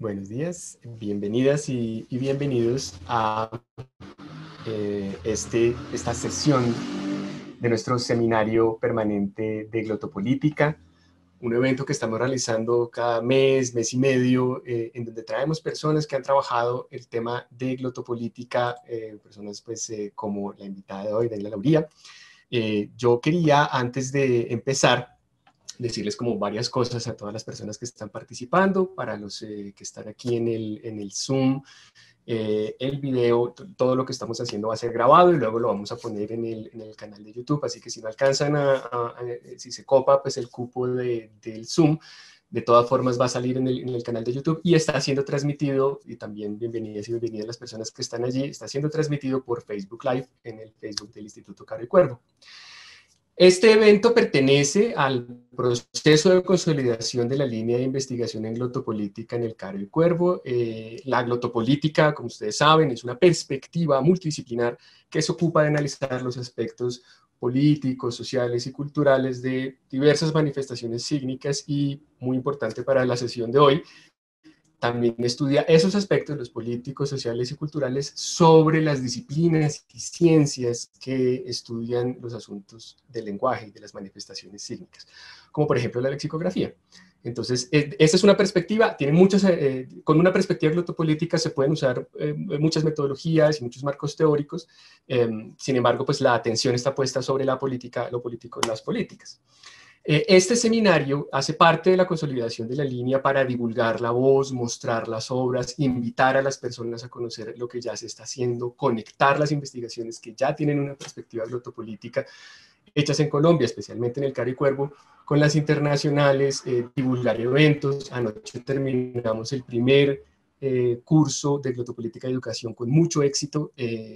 Buenos días, bienvenidas y, bienvenidos a eh, este, esta sesión de nuestro seminario permanente de glotopolítica, un evento que estamos realizando cada mes, mes y medio, eh, en donde traemos personas que han trabajado el tema de glotopolítica, eh, personas pues como la invitada de hoy, Daniela Lauría. yo quería, antes de empezar, decirles como varias cosas a todas las personas que están participando, para los eh, que están aquí en el, en el Zoom. Eh, el video, todo lo que estamos haciendo va a ser grabado y luego lo vamos a poner en el, en el canal de YouTube, así que si no alcanzan a, eh, si se copa pues el cupo de, del Zoom, de todas formas va a salir en el, en el, canal de YouTube y está siendo transmitido, y también bienvenidas y bienvenidas las personas que están allí, está siendo transmitido por Facebook Live en el Facebook del Instituto Caro y Cuervo. Este evento pertenece al proceso de consolidación de la línea de investigación en glotopolítica en el Caro y Cuervo. Eh, la glotopolítica, como ustedes saben, es una perspectiva multidisciplinar que se ocupa de analizar los aspectos políticos, sociales y culturales de diversas manifestaciones cínicas y, muy importante para la sesión de hoy, también estudia esos aspectos, los políticos, sociales y culturales, sobre las disciplinas y ciencias que estudian los asuntos del lenguaje y de las manifestaciones sísmicas, como por ejemplo la lexicografía. Entonces, esta es una perspectiva, tiene muchas, eh, con una perspectiva glotopolítica se pueden usar eh, muchas metodologías y muchos marcos teóricos, eh, sin embargo, pues la atención está puesta sobre la política, lo político, las políticas. Eh, este seminario hace parte de la consolidación de la línea para divulgar la voz, mostrar las obras, invitar a las personas a conocer lo que ya se está haciendo, conectar las investigaciones que ya tienen una perspectiva glotopolítica hechas en Colombia, especialmente en el Cari Cuervo, con las internacionales, eh, divulgar eventos. Anoche terminamos el primer eh, curso de Glotopolítica y Educación con mucho éxito.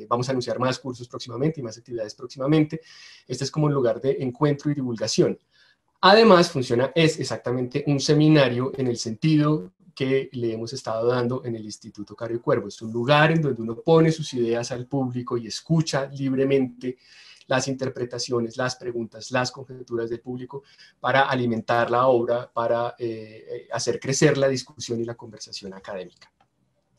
vamos a anunciar más cursos próximamente y más actividades próximamente. Este es como un lugar de encuentro y divulgación. Además, Funciona es exactamente un seminario en el sentido que le hemos estado dando en el Instituto Cario Cuervo. Es un lugar en donde uno pone sus ideas al público y escucha libremente las interpretaciones, las preguntas, las conjeturas del público para alimentar la obra, para eh, eh, hacer crecer la discusión y la conversación académica.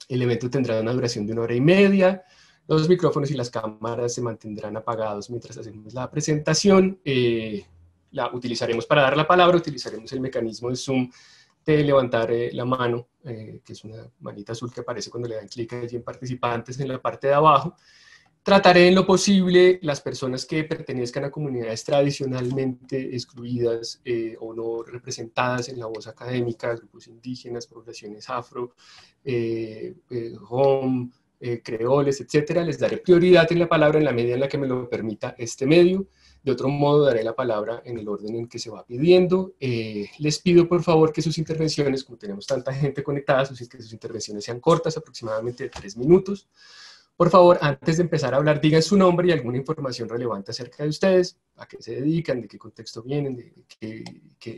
El evento tendrá una duración de una hora y media. Los micrófonos y las cámaras se mantendrán apagados mientras hacemos la presentación. Eh, la utilizaremos para dar la palabra, utilizaremos el mecanismo de Zoom de levantar eh, la mano, eh, que es una manita azul que aparece cuando le dan clic allí en participantes en la parte de abajo. Trataré en lo posible las personas que pertenezcan a comunidades tradicionalmente excluidas eh, o no representadas en la voz académica, grupos indígenas, poblaciones afro, home, creoles, etcétera. Les daré prioridad en la palabra en la medida en la que me lo permita este medio. De otro modo, daré la palabra en el orden en que se va pidiendo. Eh, les pido, por favor, que sus intervenciones, como tenemos tanta gente conectada, sus, que sus intervenciones sean cortas, aproximadamente de tres minutos. Por favor, antes de empezar a hablar, digan su nombre y alguna información relevante acerca de ustedes, a qué se dedican, de qué contexto vienen, de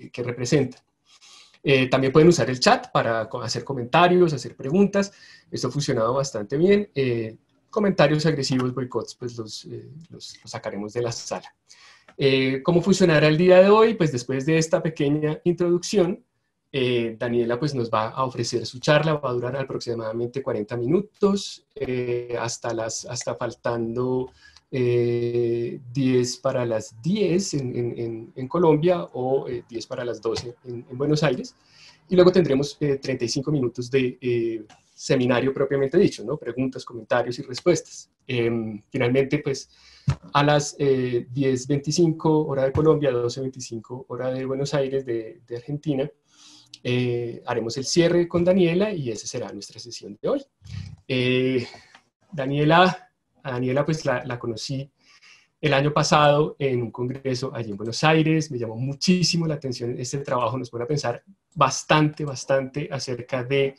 qué, representan. Eh, también pueden usar el chat para hacer comentarios, hacer preguntas. Esto ha funcionado bastante bien. Eh, comentarios agresivos, boicots, pues los, eh, sacaremos de la sala. Eh, ¿Cómo funcionará el día de hoy? Pues después de esta pequeña introducción, eh, Daniela pues nos va a ofrecer su charla, va a durar aproximadamente 40 minutos, hasta, las, hasta faltando eh, 10 para las 10 en, Colombia o 10 eh, para las 12 en, Buenos Aires. Y luego tendremos 35 eh, minutos de eh, seminario propiamente dicho, ¿no? preguntas, comentarios y respuestas. Em, finalmente, pues a las 10.25 hora de Colombia, 12.25 hora de Buenos Aires, de, Argentina, haremos el cierre con Daniela y esa será nuestra sesión de hoy. Daniela a Daniela pues la, conocí el año pasado en un congreso allí en Buenos Aires, me llamó muchísimo la atención este trabajo, nos pone a pensar bastante, bastante acerca de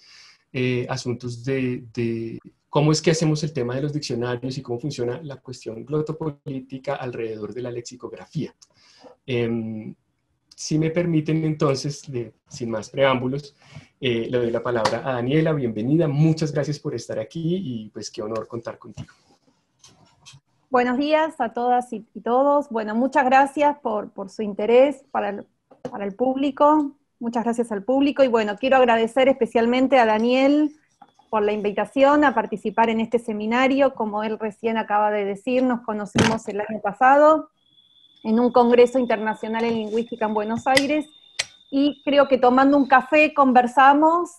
eh, asuntos de, cómo es que hacemos el tema de los diccionarios y cómo funciona la cuestión glotopolítica alrededor de la lexicografía. Em, si me permiten entonces, sin más preámbulos, eh, le doy la palabra a Daniela, bienvenida, muchas gracias por estar aquí y pues qué honor contar contigo. Buenos días a todas y, todos. Bueno, muchas gracias por, su interés para el, para el, público. Muchas gracias al público. Y bueno, quiero agradecer especialmente a Daniel por la invitación a participar en este seminario. Como él recién acaba de decir, nos conocimos el año pasado en un Congreso Internacional en Lingüística en Buenos Aires. Y creo que tomando un café conversamos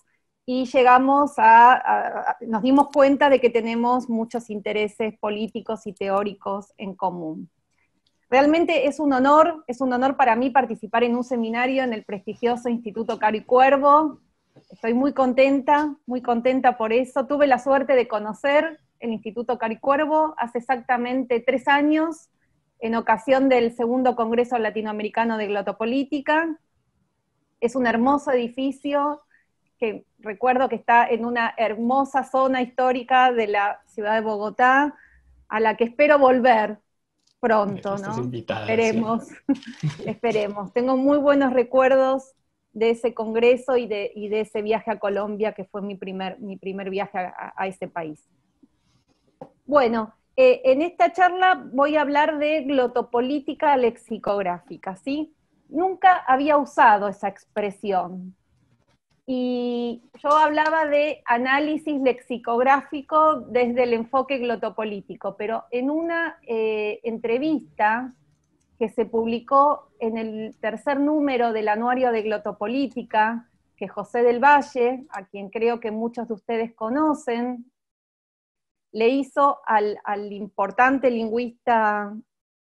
y llegamos a, nos dimos cuenta de que tenemos muchos intereses políticos y teóricos en común. Realmente es un honor, es un honor para mí participar en un seminario en el prestigioso Instituto Caro Estoy muy contenta, muy contenta por eso. Tuve la suerte de conocer el Instituto Caricuervo hace exactamente tres años, en ocasión del segundo Congreso Latinoamericano de Glotopolítica. Es un hermoso edificio, que recuerdo que está en una hermosa zona histórica de la ciudad de Bogotá, a la que espero volver pronto, esperemos, esperemos. Tengo muy buenos recuerdos de ese congreso y de, ese viaje a Colombia, que fue mi primer, viaje a, ese país. Bueno, eh, en esta charla voy a hablar de glotopolítica lexicográfica, ¿sí? Nunca había usado esa expresión, y yo hablaba de análisis lexicográfico desde el enfoque glotopolítico, pero en una eh, entrevista que se publicó en el tercer número del Anuario de Glotopolítica, que José del Valle, a quien creo que muchos de ustedes conocen, le hizo al, importante lingüista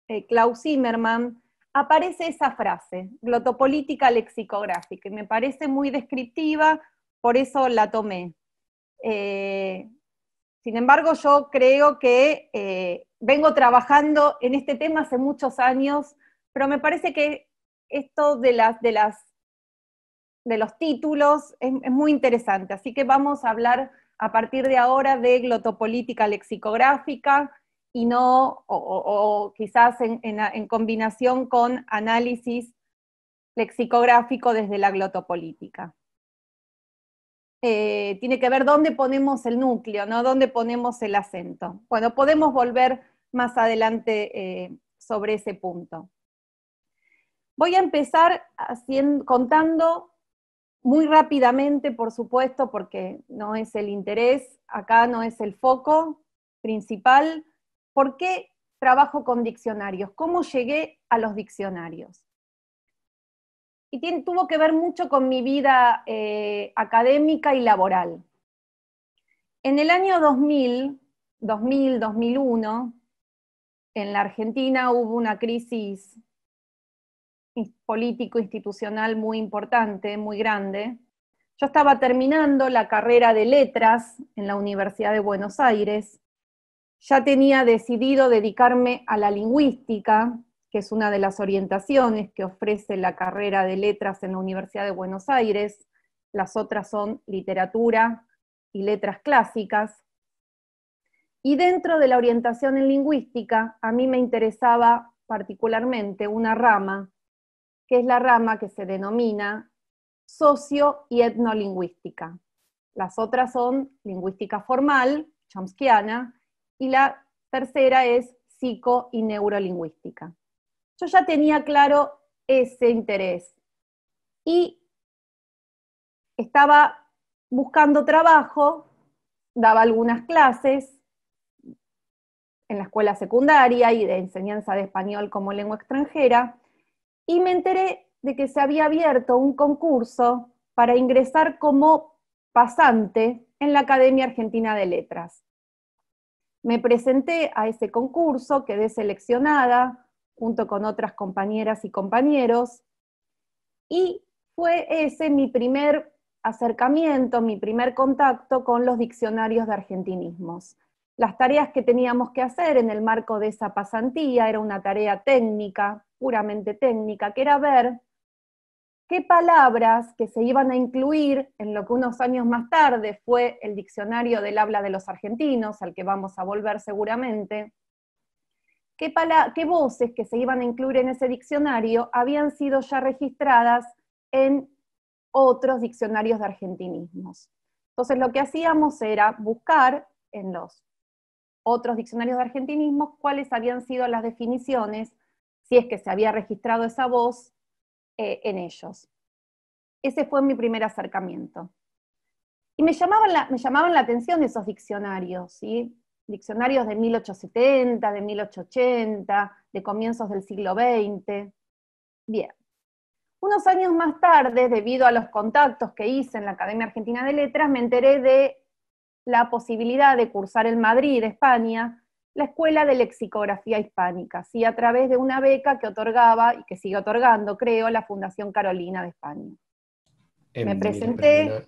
eh, Klaus Zimmermann, aparece esa frase, glotopolítica lexicográfica, y me parece muy descriptiva, por eso la tomé. Eh, sin embargo, yo creo que eh, vengo trabajando en este tema hace muchos años, pero me parece que esto de, las, de, las, de los títulos es muy interesante, así que vamos a hablar a partir de ahora de glotopolítica lexicográfica, y no, o, quizás en, combinación con análisis lexicográfico desde la glotopolítica. Eh, tiene que ver dónde ponemos el núcleo, ¿no? dónde ponemos el acento. Bueno, podemos volver más adelante eh, sobre ese punto. Voy a empezar contando muy rápidamente, por supuesto, porque no es el interés, acá no es el foco principal, ¿Por qué trabajo con diccionarios? ¿Cómo llegué a los diccionarios? Y tuvo que ver mucho con mi vida eh, académica y laboral. En el año 2000, 2000, 2001, en la Argentina hubo una crisis político-institucional muy importante, muy grande. Yo estaba terminando la carrera de letras en la Universidad de Buenos Aires ya tenía decidido dedicarme a la lingüística, que es una de las orientaciones que ofrece la carrera de letras en la Universidad de Buenos Aires. Las otras son literatura y letras clásicas. Y dentro de la orientación en lingüística, a mí me interesaba particularmente una rama, que es la rama que se denomina socio y etnolingüística. Las otras son lingüística formal, chomskiana, y la tercera es psico y neurolingüística. Yo ya tenía claro ese interés y estaba buscando trabajo, daba algunas clases en la escuela secundaria y de enseñanza de español como lengua extranjera, y me enteré de que se había abierto un concurso para ingresar como pasante en la Academia Argentina de Letras me presenté a ese concurso, quedé seleccionada junto con otras compañeras y compañeros, y fue ese mi primer acercamiento, mi primer contacto con los diccionarios de argentinismos. Las tareas que teníamos que hacer en el marco de esa pasantía era una tarea técnica, puramente técnica, que era ver qué palabras que se iban a incluir en lo que unos años más tarde fue el diccionario del habla de los argentinos, al que vamos a volver seguramente, qué, voces que se iban a incluir en ese diccionario habían sido ya registradas en otros diccionarios de argentinismos. Entonces lo que hacíamos era buscar en los otros diccionarios de argentinismos cuáles habían sido las definiciones, si es que se había registrado esa voz eh, en ellos. Ese fue mi primer acercamiento. Y me llamaban la, me llamaban atención esos diccionarios, diccionarios de 1870, de 1880, de comienzos del siglo XX. Bien. Unos años más tarde, debido a los contactos que hice en la Academia Argentina de Letras, me enteré de la posibilidad de cursar en Madrid, España, la Escuela de Lexicografía Hispánica, ¿sí? a través de una beca que otorgaba y que sigue otorgando, creo, la Fundación Carolina de España. me presenté.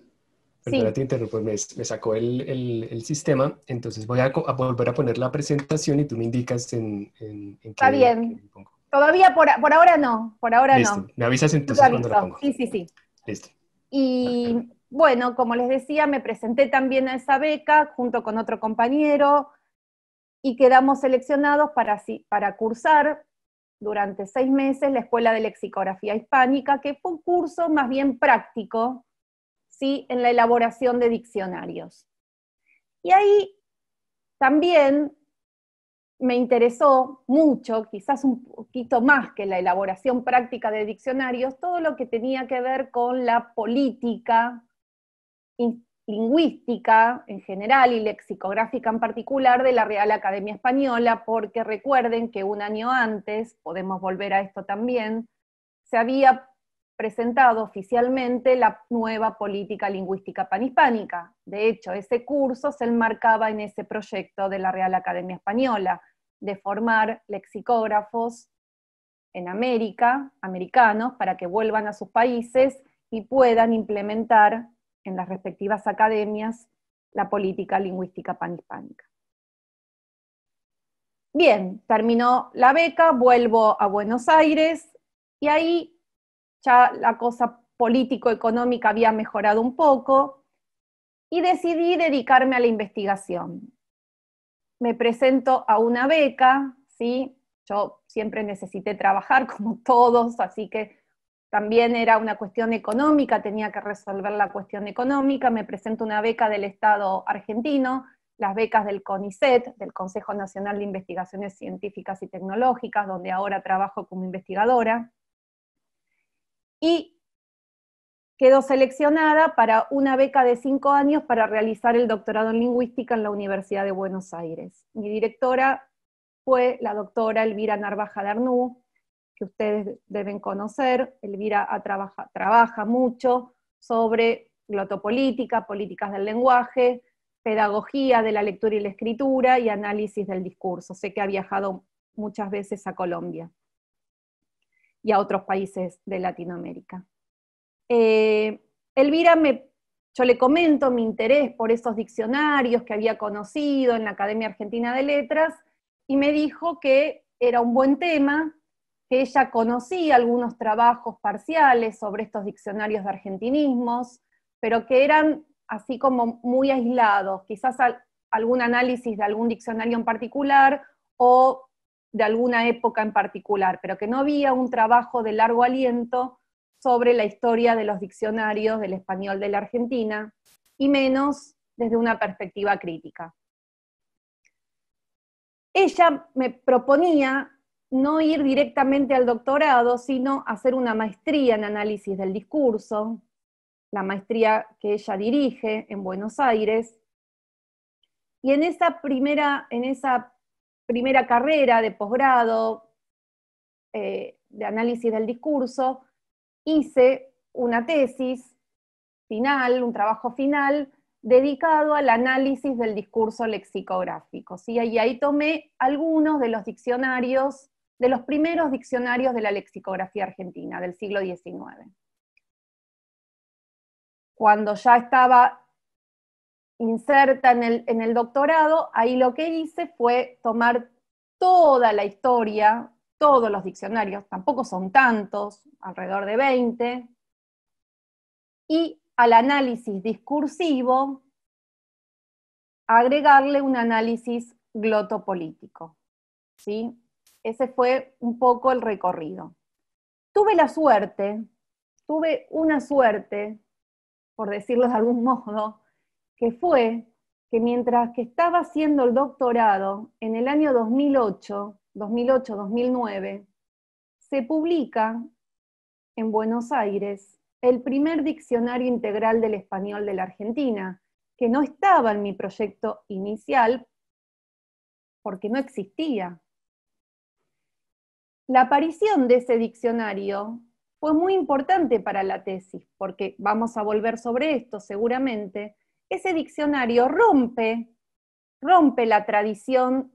te interrumpo, me, sacó el, el, sistema, entonces voy a, volver a poner la presentación y tú me indicas en, qué. Está bien. Todavía por, por, ahora no, por ahora no. Me avisas entonces cuando la pongo. Sí, sí, sí. Listo. Y bueno, como les decía, me presenté también a esa beca junto con otro compañero y quedamos seleccionados para, para cursar durante seis meses la Escuela de Lexicografía Hispánica, que fue un curso más bien práctico ¿sí? en la elaboración de diccionarios. Y ahí también me interesó mucho, quizás un poquito más que la elaboración práctica de diccionarios, todo lo que tenía que ver con la política lingüística en general y lexicográfica en particular de la Real Academia Española, porque recuerden que un año antes, podemos volver a esto también, se había presentado oficialmente la nueva política lingüística panhispánica. De hecho, ese curso se enmarcaba en ese proyecto de la Real Academia Española, de formar lexicógrafos en América, americanos, para que vuelvan a sus países y puedan implementar en las respectivas academias la política lingüística panhispánica. Bien, terminó la beca, vuelvo a Buenos Aires y ahí ya la cosa político-económica había mejorado un poco y decidí dedicarme a la investigación. Me presento a una beca, ¿sí? Yo siempre necesité trabajar como todos, así que también era una cuestión económica, tenía que resolver la cuestión económica, me presento una beca del Estado argentino, las becas del CONICET, del Consejo Nacional de Investigaciones Científicas y Tecnológicas, donde ahora trabajo como investigadora, y quedó seleccionada para una beca de cinco años para realizar el doctorado en lingüística en la Universidad de Buenos Aires. Mi directora fue la doctora Elvira Narvaja Arnú, que ustedes deben conocer. Elvira trabaja, mucho sobre glotopolítica, políticas del lenguaje, pedagogía de la lectura y la escritura y análisis del discurso. Sé que ha viajado muchas veces a Colombia y a otros países de Latinoamérica. Eh, Elvira, me, yo le comento mi interés por esos diccionarios que había conocido en la Academia Argentina de Letras y me dijo que era un buen tema que ella conocía algunos trabajos parciales sobre estos diccionarios de argentinismos, pero que eran así como muy aislados, quizás algún análisis de algún diccionario en particular o de alguna época en particular, pero que no había un trabajo de largo aliento sobre la historia de los diccionarios del español de la Argentina, y menos desde una perspectiva crítica. Ella me proponía no ir directamente al doctorado, sino hacer una maestría en análisis del discurso, la maestría que ella dirige en Buenos Aires. Y en esa primera, en esa primera carrera de posgrado eh, de análisis del discurso, hice una tesis final, un trabajo final, dedicado al análisis del discurso lexicográfico. Y ahí tomé algunos de los diccionarios de los primeros diccionarios de la lexicografía argentina del siglo XIX. Cuando ya estaba inserta en el, doctorado, ahí lo que hice fue tomar toda la historia, todos los diccionarios, tampoco son tantos, alrededor de 20, y al análisis discursivo agregarle un análisis glotopolítico. ¿sí? ese fue un poco el recorrido. Tuve la suerte, tuve una suerte, por decirlo de algún modo, que fue que mientras que estaba haciendo el doctorado en el año 2008, 2008-2009, se publica en Buenos Aires el primer diccionario integral del español de la Argentina, que no estaba en mi proyecto inicial porque no existía. La aparición de ese diccionario fue muy importante para la tesis, porque vamos a volver sobre esto seguramente. Ese diccionario rompe, rompe la tradición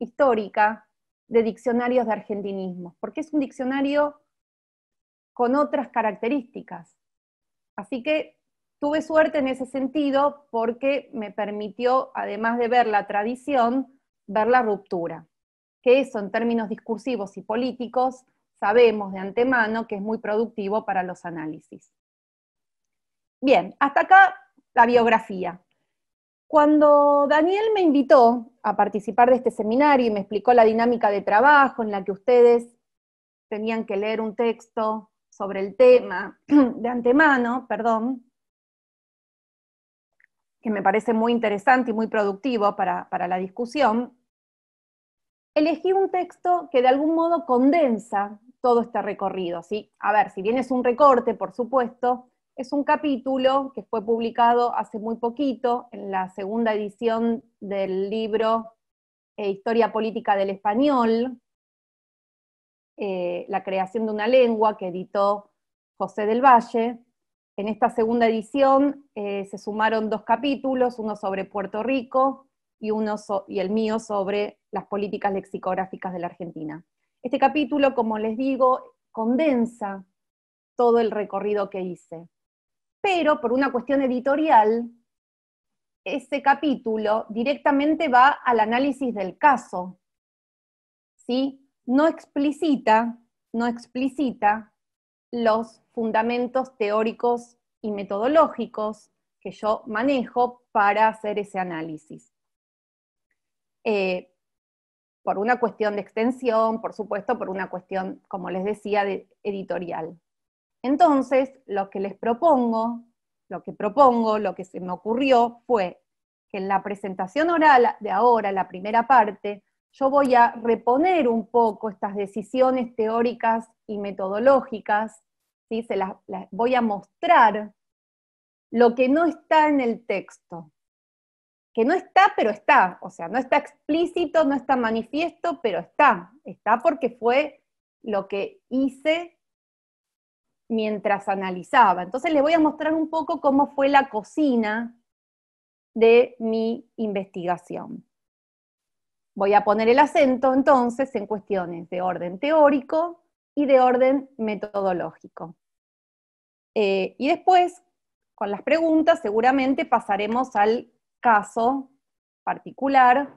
histórica de diccionarios de argentinismo, porque es un diccionario con otras características. Así que tuve suerte en ese sentido porque me permitió, además de ver la tradición, ver la ruptura que eso en términos discursivos y políticos sabemos de antemano que es muy productivo para los análisis. Bien, hasta acá la biografía. Cuando Daniel me invitó a participar de este seminario y me explicó la dinámica de trabajo en la que ustedes tenían que leer un texto sobre el tema de antemano, perdón, que me parece muy interesante y muy productivo para, para la discusión, elegí un texto que de algún modo condensa todo este recorrido, ¿sí? A ver, si bien es un recorte, por supuesto, es un capítulo que fue publicado hace muy poquito en la segunda edición del libro eh, Historia Política del Español, eh, La creación de una lengua que editó José del Valle. En esta segunda edición eh, se sumaron dos capítulos, uno sobre Puerto Rico y, el mío sobre las políticas lexicográficas de la Argentina. Este capítulo, como les digo, condensa todo el recorrido que hice. Pero por una cuestión editorial, ese capítulo directamente va al análisis del caso. ¿sí? No no explicita los fundamentos teóricos y metodológicos que yo manejo para hacer ese análisis. Eh, por una cuestión de extensión, por supuesto, por una cuestión, como les decía, de editorial. Entonces, lo que les propongo, lo que propongo, lo que se me ocurrió fue que en la presentación oral de ahora, la primera parte, yo voy a reponer un poco estas decisiones teóricas y metodológicas, las voy a mostrar lo que no está en el texto, que no está, pero está, o sea, no está explícito, no está manifiesto, pero está, está porque fue lo que hice mientras analizaba. Entonces les voy a mostrar un poco cómo fue la cocina de mi investigación. Voy a poner el acento entonces en cuestiones de orden teórico y de orden metodológico. Eh, y después, con las preguntas, seguramente pasaremos al caso particular,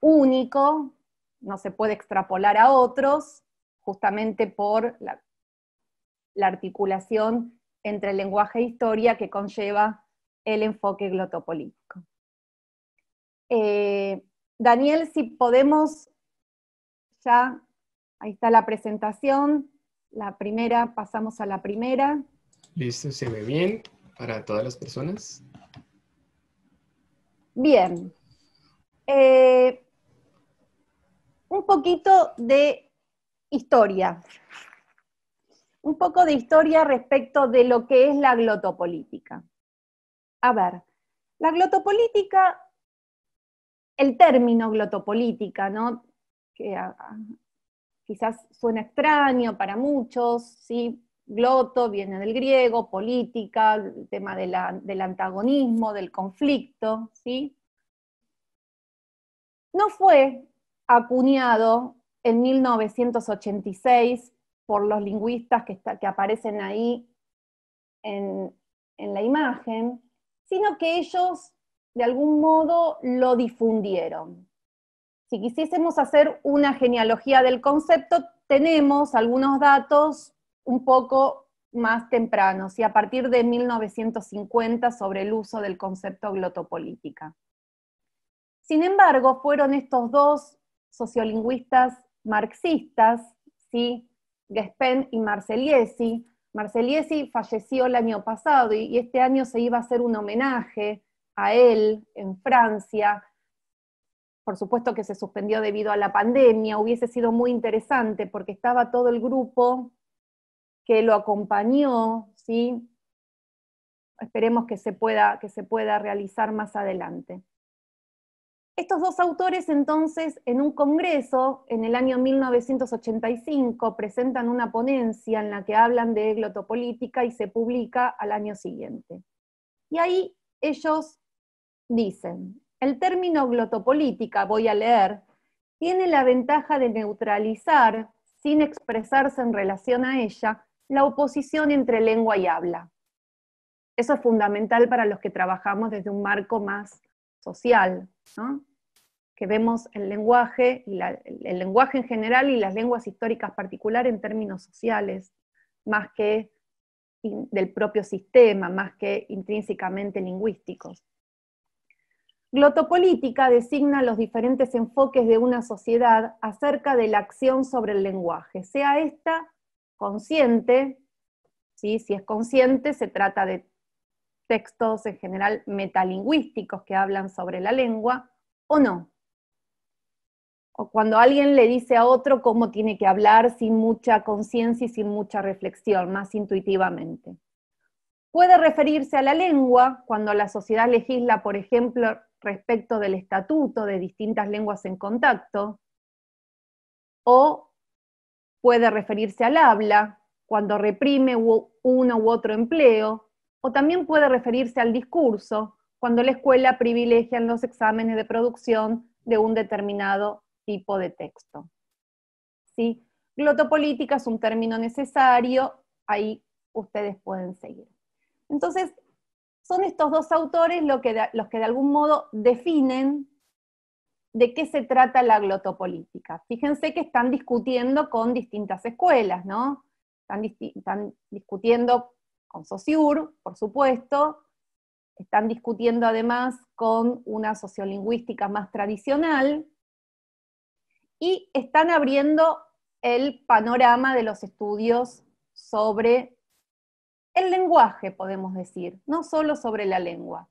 único, no se puede extrapolar a otros, justamente por la, articulación entre el lenguaje e historia que conlleva el enfoque glotopolítico. Eh, Daniel, si podemos, ya, ahí está la presentación, la primera, pasamos a la primera. Listo, se ve bien para todas las personas. Bien. Eh, un poquito de historia. Un poco de historia respecto de lo que es la glotopolítica. A ver, la glotopolítica, el término glotopolítica, ¿no? Que quizás suena extraño para muchos, ¿sí? Gloto viene del griego, política, el tema del antagonismo, del conflicto, ¿sí? No fue acuñado en 1986 por los lingüistas que, aparecen ahí en, en la imagen, sino que ellos de algún modo lo difundieron. Si quisiésemos hacer una genealogía del concepto, tenemos algunos datos un poco más temprano, y a partir de 1950 sobre el uso del concepto glotopolítica. Sin embargo, fueron estos dos sociolingüistas marxistas, ¿sí? Gespen y Marcellesi, Marcellesi falleció el año pasado y este año se iba a hacer un homenaje a él en Francia. Por supuesto que se suspendió debido a la pandemia, hubiese sido muy interesante porque estaba todo el grupo que lo acompañó, ¿sí? Esperemos que se pueda, que se pueda realizar más adelante. Estos dos autores entonces en un congreso en el año 1985 presentan una ponencia en la que hablan de glotopolítica y se publica al año siguiente. Y ahí ellos dicen, el término glotopolítica, voy a leer, tiene la ventaja de neutralizar, sin expresarse en relación a ella, la oposición entre lengua y habla. Eso es fundamental para los que trabajamos desde un marco más social, que vemos el lenguaje, y el lenguaje en general y las lenguas históricas particular en términos sociales, más que del propio sistema, más que intrínsecamente lingüísticos. Glotopolítica designa los diferentes enfoques de una sociedad acerca de la acción sobre el lenguaje, sea esta consciente, ¿sí? si es consciente se trata de textos en general metalingüísticos que hablan sobre la lengua, o no. O cuando alguien le dice a otro cómo tiene que hablar sin mucha conciencia y sin mucha reflexión, más intuitivamente. Puede referirse a la lengua cuando la sociedad legisla, por ejemplo, respecto del estatuto de distintas lenguas en contacto, o puede referirse al habla cuando reprime uno u otro empleo, o también puede referirse al discurso cuando la escuela privilegia los exámenes de producción de un determinado tipo de texto. ¿Sí? Glotopolítica es un término necesario, ahí ustedes pueden seguir. Entonces, son estos dos autores los que de algún modo definen de qué se trata la glotopolítica. Fíjense que están discutiendo con distintas escuelas, ¿no? Están, discutiendo con Sociur, por supuesto, están discutiendo además con una sociolingüística más tradicional y están abriendo el panorama de los estudios sobre el lenguaje, podemos decir, no solo sobre la lengua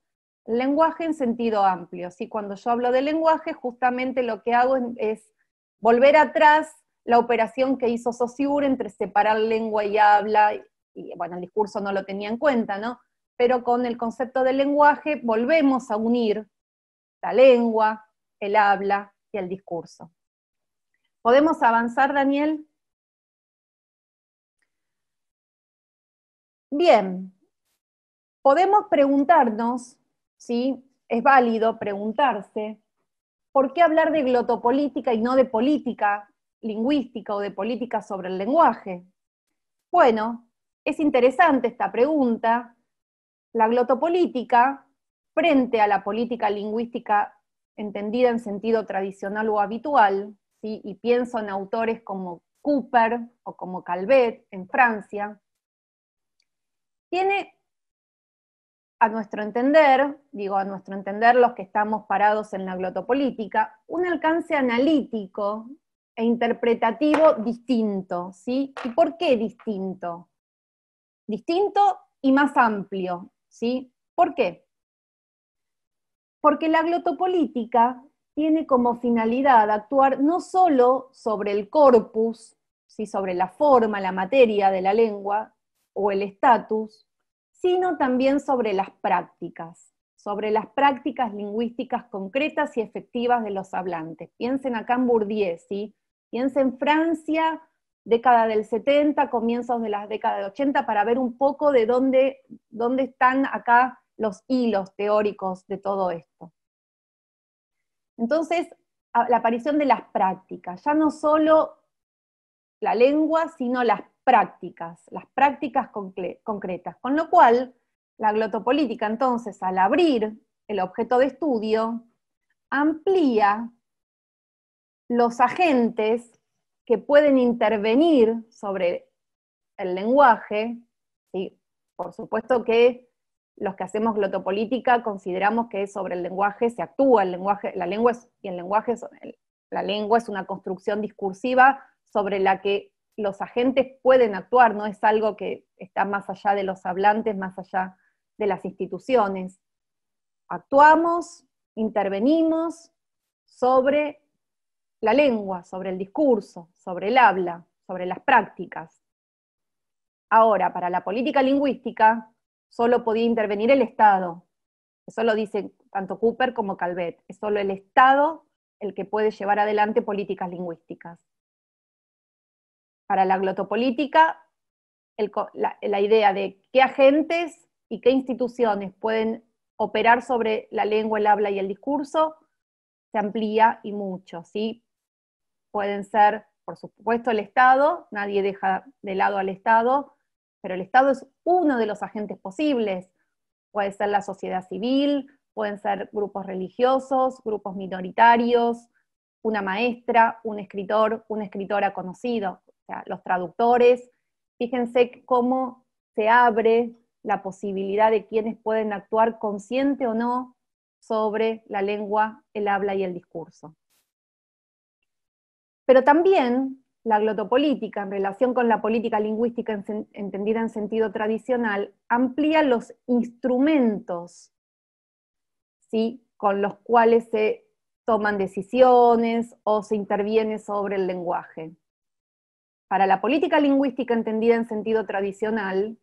lenguaje en sentido amplio. ¿sí? Cuando yo hablo de lenguaje, justamente lo que hago es, volver atrás la operación que hizo Saussure entre separar lengua y habla, y bueno, el discurso no lo tenía en cuenta, ¿no? Pero con el concepto del lenguaje volvemos a unir la lengua, el habla y el discurso. ¿Podemos avanzar, Daniel? Bien, podemos preguntarnos ¿sí? es válido preguntarse por qué hablar de glotopolítica y no de política lingüística o de política sobre el lenguaje. Bueno, es interesante esta pregunta. La glotopolítica, frente a la política lingüística entendida en sentido tradicional o habitual, y pienso en autores como Cooper o como Calvet en Francia, tiene a nuestro entender, digo a nuestro entender los que estamos parados en la glotopolítica, un alcance analítico e interpretativo distinto, ¿sí? ¿Y por qué distinto? Distinto y más amplio, ¿sí? ¿Por qué? Porque la glotopolítica tiene como finalidad actuar no solo sobre el corpus, ¿sí? sobre la forma, la materia de la lengua o el estatus, sino también sobre las prácticas, sobre las prácticas lingüísticas concretas y efectivas de los hablantes. Piensen acá en Bourdieu, ¿sí? Piensen Francia, década del 70, comienzos de las décadas de 80, para ver un poco de dónde, dónde están acá los hilos teóricos de todo esto. Entonces, la aparición de las prácticas, ya no solo la lengua, sino las prácticas, las prácticas concretas. Con lo cual, la glotopolítica entonces, al abrir el objeto de estudio, amplía los agentes que pueden intervenir sobre el lenguaje. y Por supuesto que los que hacemos glotopolítica consideramos que sobre el lenguaje se actúa, el lenguaje, la lengua y el lenguaje la lengua es una construcción discursiva sobre la que los agentes pueden actuar, no es algo que está más allá de los hablantes, más allá de las instituciones. Actuamos, intervenimos sobre la lengua, sobre el discurso, sobre el habla, sobre las prácticas. Ahora, para la política lingüística, solo podía intervenir el Estado. Eso lo dicen tanto Cooper como Calvet. Es solo el Estado el que puede llevar adelante políticas lingüísticas para la glotopolítica la, idea de qué agentes y qué instituciones pueden operar sobre la lengua, el habla y el discurso se amplía y mucho, ¿sí? Pueden ser, por supuesto, el Estado, nadie deja de lado al Estado, pero el Estado es uno de los agentes posibles. Puede ser la sociedad civil, pueden ser grupos religiosos, grupos minoritarios, una maestra, un escritor, una escritora conocido sea, los traductores, fíjense cómo se abre la posibilidad de quienes pueden actuar consciente o no sobre la lengua, el habla y el discurso. Pero también la glotopolítica, en relación con la política lingüística entendida en sentido tradicional, amplía los instrumentos ¿sí? con los cuales se toman decisiones o se interviene sobre el lenguaje. Para la política lingüística entendida en sentido tradicional,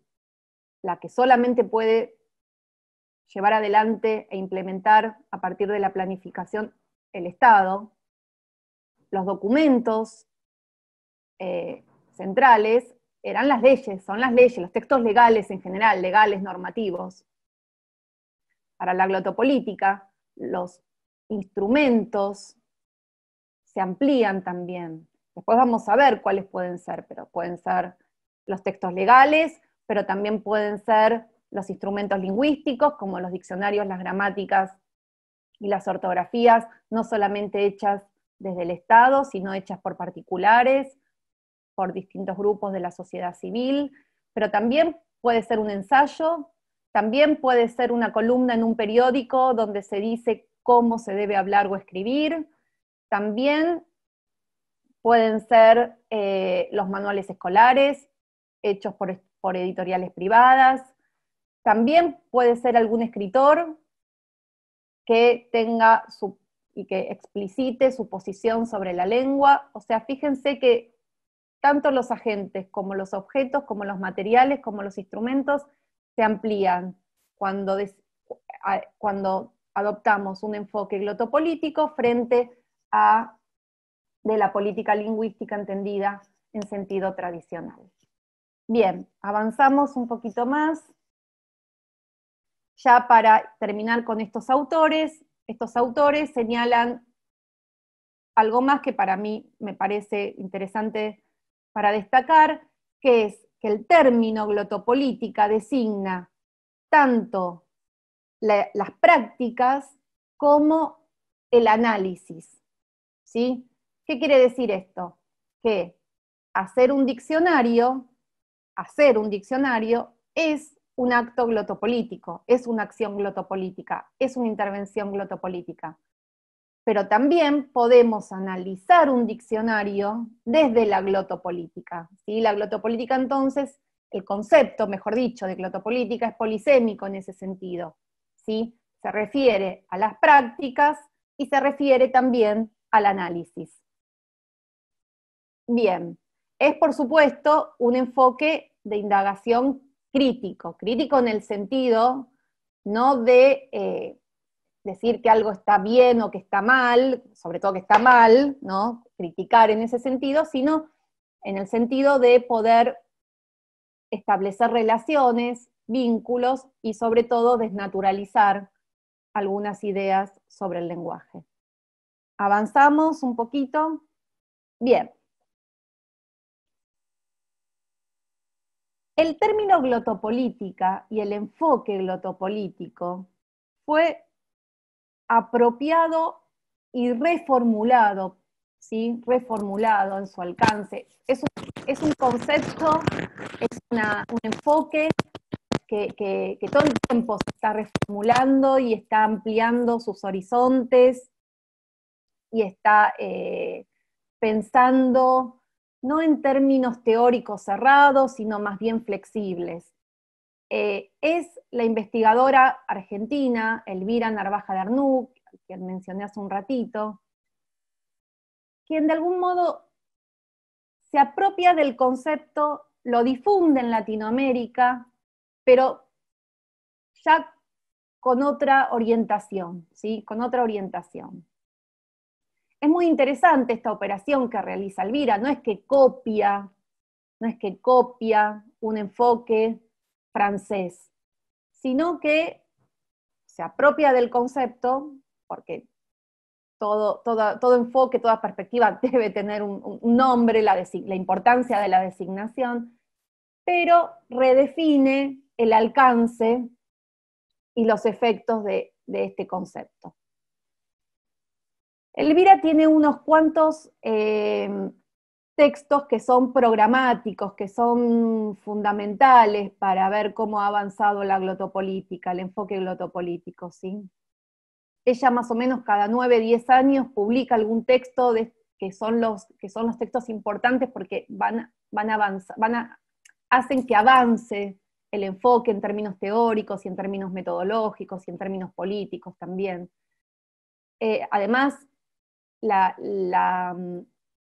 la que solamente puede llevar adelante e implementar a partir de la planificación el Estado, los documentos eh, centrales eran las leyes, son las leyes, los textos legales en general, legales, normativos. Para la glotopolítica, los instrumentos se amplían también. Después vamos a ver cuáles pueden ser, pero pueden ser los textos legales, pero también pueden ser los instrumentos lingüísticos, como los diccionarios, las gramáticas y las ortografías, no solamente hechas desde el Estado, sino hechas por particulares, por distintos grupos de la sociedad civil, pero también puede ser un ensayo, también puede ser una columna en un periódico donde se dice cómo se debe hablar o escribir, también pueden ser eh, los manuales escolares hechos por, editoriales privadas, también puede ser algún escritor que tenga su, y que explicite su posición sobre la lengua. O sea, fíjense que tanto los agentes como los objetos, como los materiales, como los instrumentos se amplían cuando, cuando adoptamos un enfoque glotopolítico frente a de la política lingüística entendida en sentido tradicional. Bien, avanzamos un poquito más. Ya para terminar con estos autores, estos autores señalan algo más que para mí me parece interesante para destacar, que es que el término glotopolítica designa tanto las prácticas como el análisis. ¿sí? ¿Qué quiere decir esto? Que hacer un diccionario, hacer un diccionario es un acto glotopolítico, es una acción glotopolítica, es una intervención glotopolítica. Pero también podemos analizar un diccionario desde la glotopolítica. ¿sí? La glotopolítica entonces, el concepto, mejor dicho, de glotopolítica es polisémico en ese sentido. ¿sí? Se refiere a las prácticas y se refiere también al análisis. Bien, es por supuesto un enfoque de indagación crítico, crítico en el sentido no de eh, decir que algo está bien o que está mal, sobre todo que está mal, ¿no? Criticar en ese sentido, sino en el sentido de poder establecer relaciones, vínculos y sobre todo desnaturalizar algunas ideas sobre el lenguaje. Avanzamos un poquito. Bien, El término glotopolítica y el enfoque glotopolítico fue apropiado y reformulado, reformulado en su alcance. Es un, concepto, es un enfoque que, todo el tiempo se está reformulando y está ampliando sus horizontes y está eh, pensando no en términos teóricos cerrados, sino más bien flexibles. Eh, es la investigadora argentina Elvira Narvaja Arnoux, que mencioné hace un ratito, quien de algún modo se apropia del concepto, lo difunde en Latinoamérica, pero ya con otra orientación, ¿sí? Con otra orientación es muy interesante esta operación que realiza Elvira, no es que copia, no es que copia un enfoque francés, sino que se apropia del concepto, porque todo, enfoque, toda perspectiva debe tener un, nombre, la, importancia de la designación, pero redefine el alcance y los efectos de este concepto. Elvira tiene unos cuantos eh, textos que son programáticos, que son fundamentales para ver cómo ha avanzado la glotopolítica, el enfoque glotopolítico, ¿sí? Ella más o menos cada nueve, diez años publica algún texto que, son los, que son los textos importantes porque van, van, van hacen que avance el enfoque en términos teóricos y en términos metodológicos y en términos políticos también. Eh, además, Mm,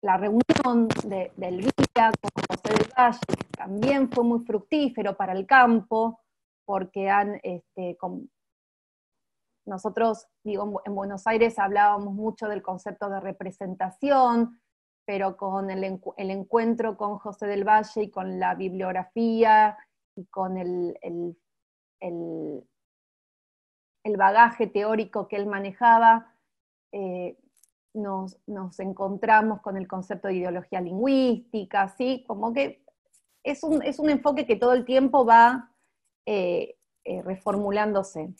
la, reunión del día con José del Valle, también fue muy fructífero para el campo, porque han, este, nosotros, digo, en Buenos Aires hablábamos mucho del concepto de representación, pero con el, encuentro con José del Valle y con la bibliografía y con el, bagaje teórico que él manejaba, eh, nos, encontramos con el concepto de ideología lingüística, así Como que es un, enfoque que todo el tiempo va eh, eh, reformulándose.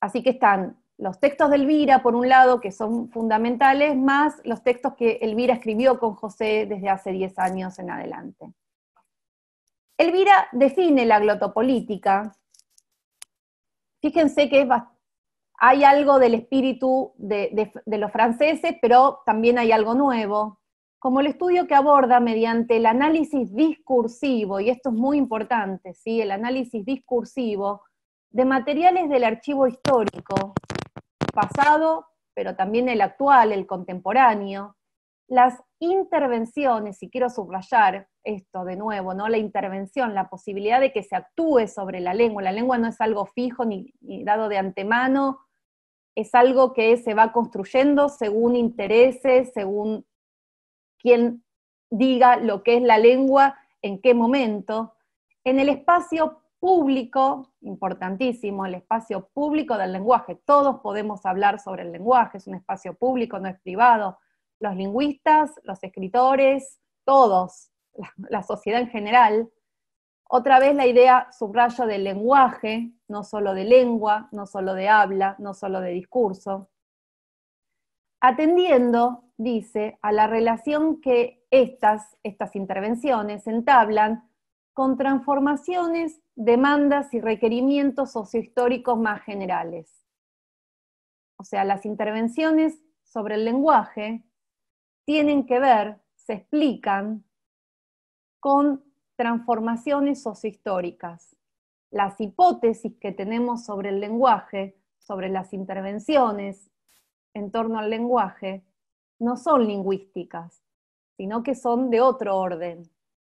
Así que están los textos de Elvira, por un lado, que son fundamentales, más los textos que Elvira escribió con José desde hace 10 años en adelante. Elvira define la glotopolítica. Fíjense que es bastante hay algo del espíritu de, los franceses, pero también hay algo nuevo, como el estudio que aborda mediante el análisis discursivo, y esto es muy importante, ¿sí? el análisis discursivo de materiales del archivo histórico, pasado, pero también el actual, el contemporáneo, las intervenciones, y quiero subrayar esto de nuevo, ¿no? la intervención, la posibilidad de que se actúe sobre la lengua, la lengua no es algo fijo ni dado de antemano, es algo que se va construyendo según intereses, según quien diga lo que es la lengua, en qué momento. En el espacio público, importantísimo, el espacio público del lenguaje, todos podemos hablar sobre el lenguaje, es un espacio público, no es privado. Los lingüistas, los escritores, todos, la, sociedad en general. Otra vez la idea subrayo del lenguaje, no solo de lengua, no solo de habla, no solo de discurso. Atendiendo, dice, a la relación que estas, estas intervenciones entablan con transformaciones, demandas y requerimientos sociohistóricos más generales. O sea, las intervenciones sobre el lenguaje tienen que ver, se explican, con transformaciones sociohistóricas las hipótesis que tenemos sobre el lenguaje, sobre las intervenciones en torno al lenguaje, no son lingüísticas, sino que son de otro orden,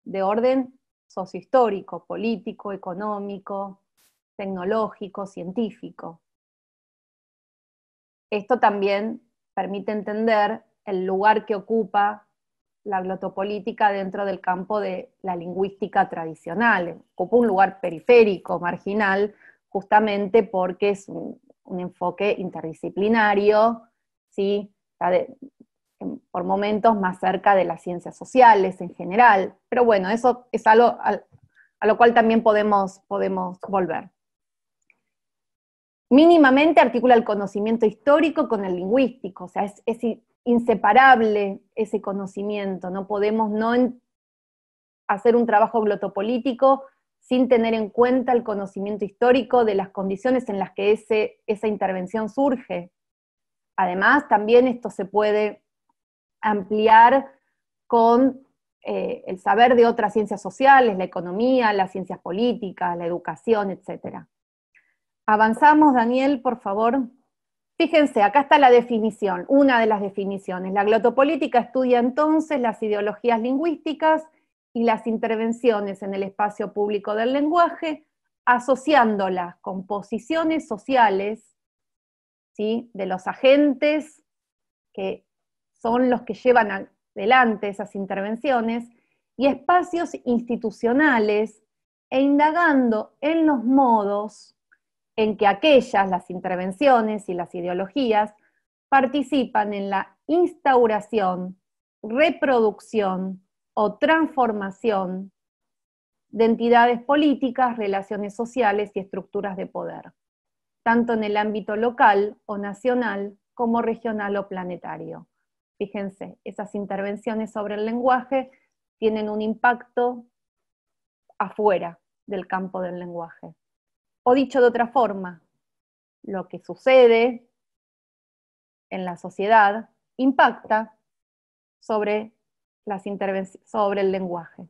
de orden sociohistórico, político, económico, tecnológico, científico. Esto también permite entender el lugar que ocupa la glotopolítica dentro del campo de la lingüística tradicional. Ocupa un lugar periférico, marginal, justamente porque es un, enfoque interdisciplinario, ¿sí? por momentos más cerca de las ciencias sociales en general. Pero bueno, eso es algo a, a lo cual también podemos, podemos volver. Mínimamente articula el conocimiento histórico con el lingüístico, o sea, es inseparable ese conocimiento, no podemos no hacer un trabajo glotopolítico sin tener en cuenta el conocimiento histórico de las condiciones en las que esa intervención surge. Además, también esto se puede ampliar con eh, el saber de otras ciencias sociales, la economía, las ciencias políticas, la educación, etc. Avanzamos, Daniel, por favor. Fíjense, acá está la definición, una de las definiciones. La glotopolítica estudia entonces las ideologías lingüísticas y las intervenciones en el espacio público del lenguaje, asociándolas con posiciones sociales de los agentes que son los que llevan adelante esas intervenciones y espacios institucionales e indagando en los modos en que aquellas, las intervenciones y las ideologías participan en la instauración, reproducción o transformación de entidades políticas, relaciones sociales y estructuras de poder, tanto en el ámbito local o nacional como regional o planetario. Fíjense, esas intervenciones sobre el lenguaje tienen un impacto afuera del campo del lenguaje. O dicho de otra forma, lo que sucede en la sociedad impacta sobre, las sobre el lenguaje.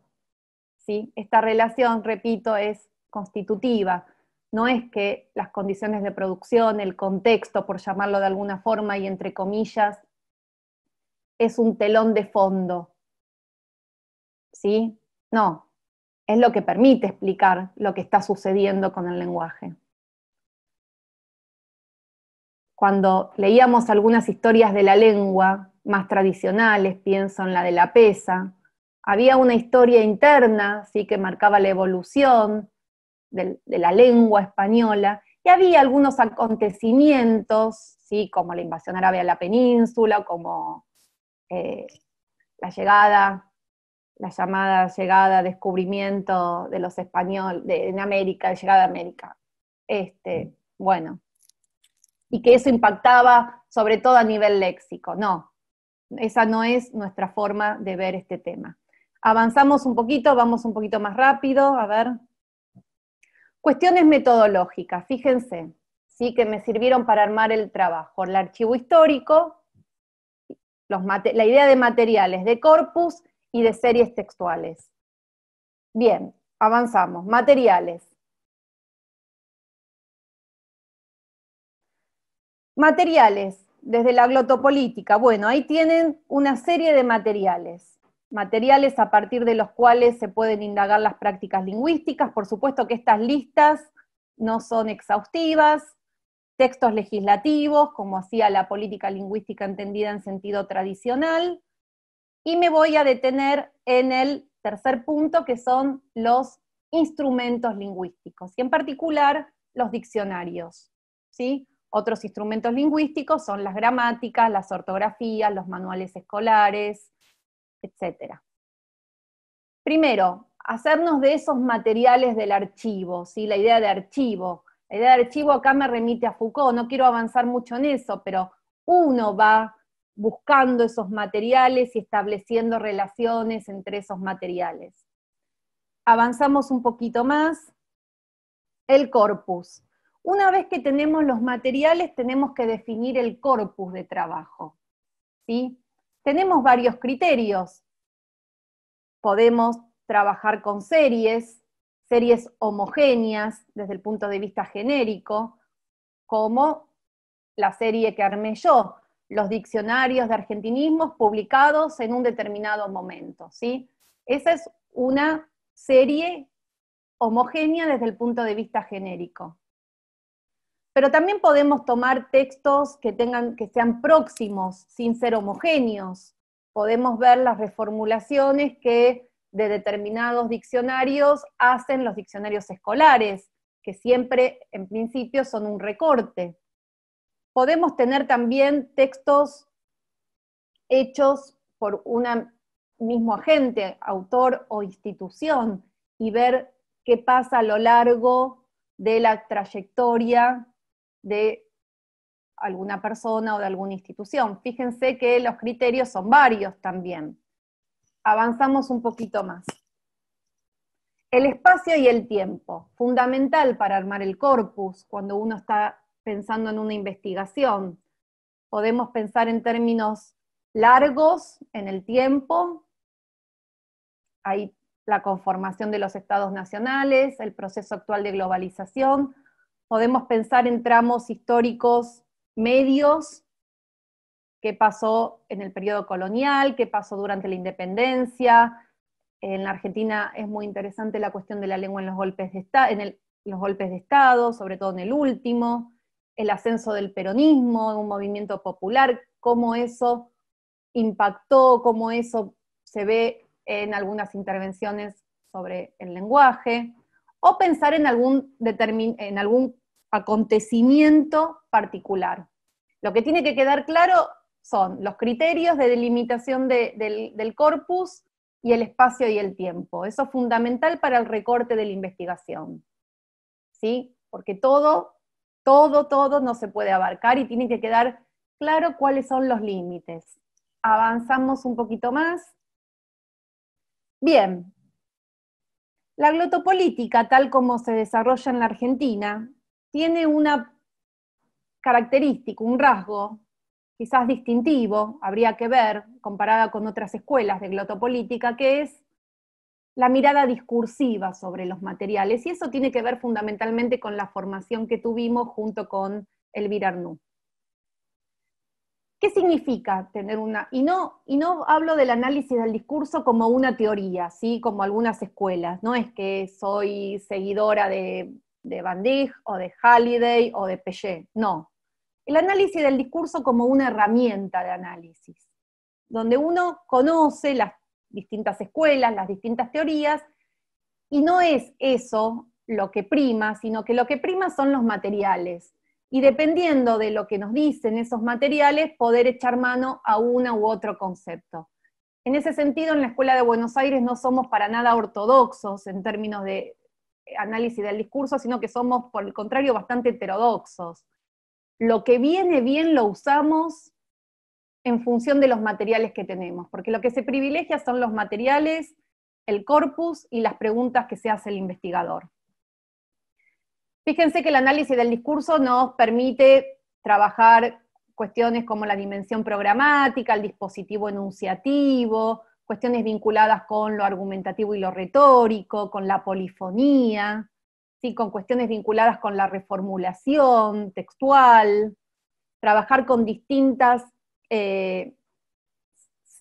¿sí? Esta relación, repito, es constitutiva. No es que las condiciones de producción, el contexto, por llamarlo de alguna forma y entre comillas, es un telón de fondo. ¿Sí? No, es lo que permite explicar lo que está sucediendo con el lenguaje. Cuando leíamos algunas historias de la lengua, más tradicionales, pienso en la de la pesa, había una historia interna, sí, que marcaba la evolución de, la lengua española, y había algunos acontecimientos, sí, como la invasión árabe a la península, como eh, la llegada la llamada llegada, descubrimiento de los españoles en América, llegada a América. Este, mm. bueno, y que eso impactaba sobre todo a nivel léxico. No, esa no es nuestra forma de ver este tema. Avanzamos un poquito, vamos un poquito más rápido, a ver. Cuestiones metodológicas, fíjense, sí que me sirvieron para armar el trabajo. El archivo histórico, la idea de materiales de corpus y de series textuales. Bien, avanzamos. Materiales. Materiales, desde la glotopolítica. Bueno, ahí tienen una serie de materiales. Materiales a partir de los cuales se pueden indagar las prácticas lingüísticas. Por supuesto que estas listas no son exhaustivas, textos legislativos, como hacía la política lingüística entendida en sentido tradicional, y me voy a detener en el tercer punto, que son los instrumentos lingüísticos, y en particular los diccionarios. ¿sí? Otros instrumentos lingüísticos son las gramáticas, las ortografías, los manuales escolares, etc. Primero, hacernos de esos materiales del archivo, ¿sí? la idea de archivo. La idea de archivo acá me remite a Foucault, no quiero avanzar mucho en eso, pero uno va buscando esos materiales y estableciendo relaciones entre esos materiales. Avanzamos un poquito más. El corpus. Una vez que tenemos los materiales, tenemos que definir el corpus de trabajo. ¿sí? Tenemos varios criterios. Podemos trabajar con series, series homogéneas desde el punto de vista genérico, como la serie que armé yo, los diccionarios de argentinismos publicados en un determinado momento, ¿sí? Esa es una serie homogénea desde el punto de vista genérico. Pero también podemos tomar textos que, tengan, que sean próximos, sin ser homogéneos. Podemos ver las reformulaciones que de determinados diccionarios hacen los diccionarios escolares, que siempre en principio son un recorte podemos tener también textos hechos por un mismo agente, autor o institución, y ver qué pasa a lo largo de la trayectoria de alguna persona o de alguna institución. Fíjense que los criterios son varios también. Avanzamos un poquito más. El espacio y el tiempo, fundamental para armar el corpus cuando uno está pensando en una investigación. Podemos pensar en términos largos en el tiempo. Hay la conformación de los estados nacionales, el proceso actual de globalización. Podemos pensar en tramos históricos medios, qué pasó en el periodo colonial, qué pasó durante la independencia. En la Argentina es muy interesante la cuestión de la lengua en los golpes de, en los golpes de Estado, sobre todo en el último el ascenso del peronismo, un movimiento popular, cómo eso impactó, cómo eso se ve en algunas intervenciones sobre el lenguaje, o pensar en algún, en algún acontecimiento particular. Lo que tiene que quedar claro son los criterios de delimitación del, del corpus y el espacio y el tiempo. Eso es fundamental para el recorte de la investigación. ¿Sí? Porque todo todo, todo no se puede abarcar y tiene que quedar claro cuáles son los límites. Avanzamos un poquito más. Bien. La glotopolítica, tal como se desarrolla en la Argentina, tiene una característica, un rasgo quizás distintivo, habría que ver, comparada con otras escuelas de glotopolítica, que es la mirada discursiva sobre los materiales. Y eso tiene que ver fundamentalmente con la formación que tuvimos junto con Elvira Arnú. ¿Qué significa tener una? Y no, y no hablo del análisis del discurso como una teoría, ¿sí? como algunas escuelas. No es que soy seguidora de, de Van o de Halliday o de Pellé, No. El análisis del discurso como una herramienta de análisis, donde uno conoce las distintas escuelas, las distintas teorías, y no es eso lo que prima, sino que lo que prima son los materiales. Y dependiendo de lo que nos dicen esos materiales, poder echar mano a una u otro concepto. En ese sentido, en la Escuela de Buenos Aires no somos para nada ortodoxos en términos de análisis del discurso, sino que somos, por el contrario, bastante heterodoxos. Lo que viene bien lo usamos en función de los materiales que tenemos, porque lo que se privilegia son los materiales, el corpus y las preguntas que se hace el investigador. Fíjense que el análisis del discurso nos permite trabajar cuestiones como la dimensión programática, el dispositivo enunciativo, cuestiones vinculadas con lo argumentativo y lo retórico, con la polifonía, con cuestiones vinculadas con la reformulación textual, trabajar con distintas eh,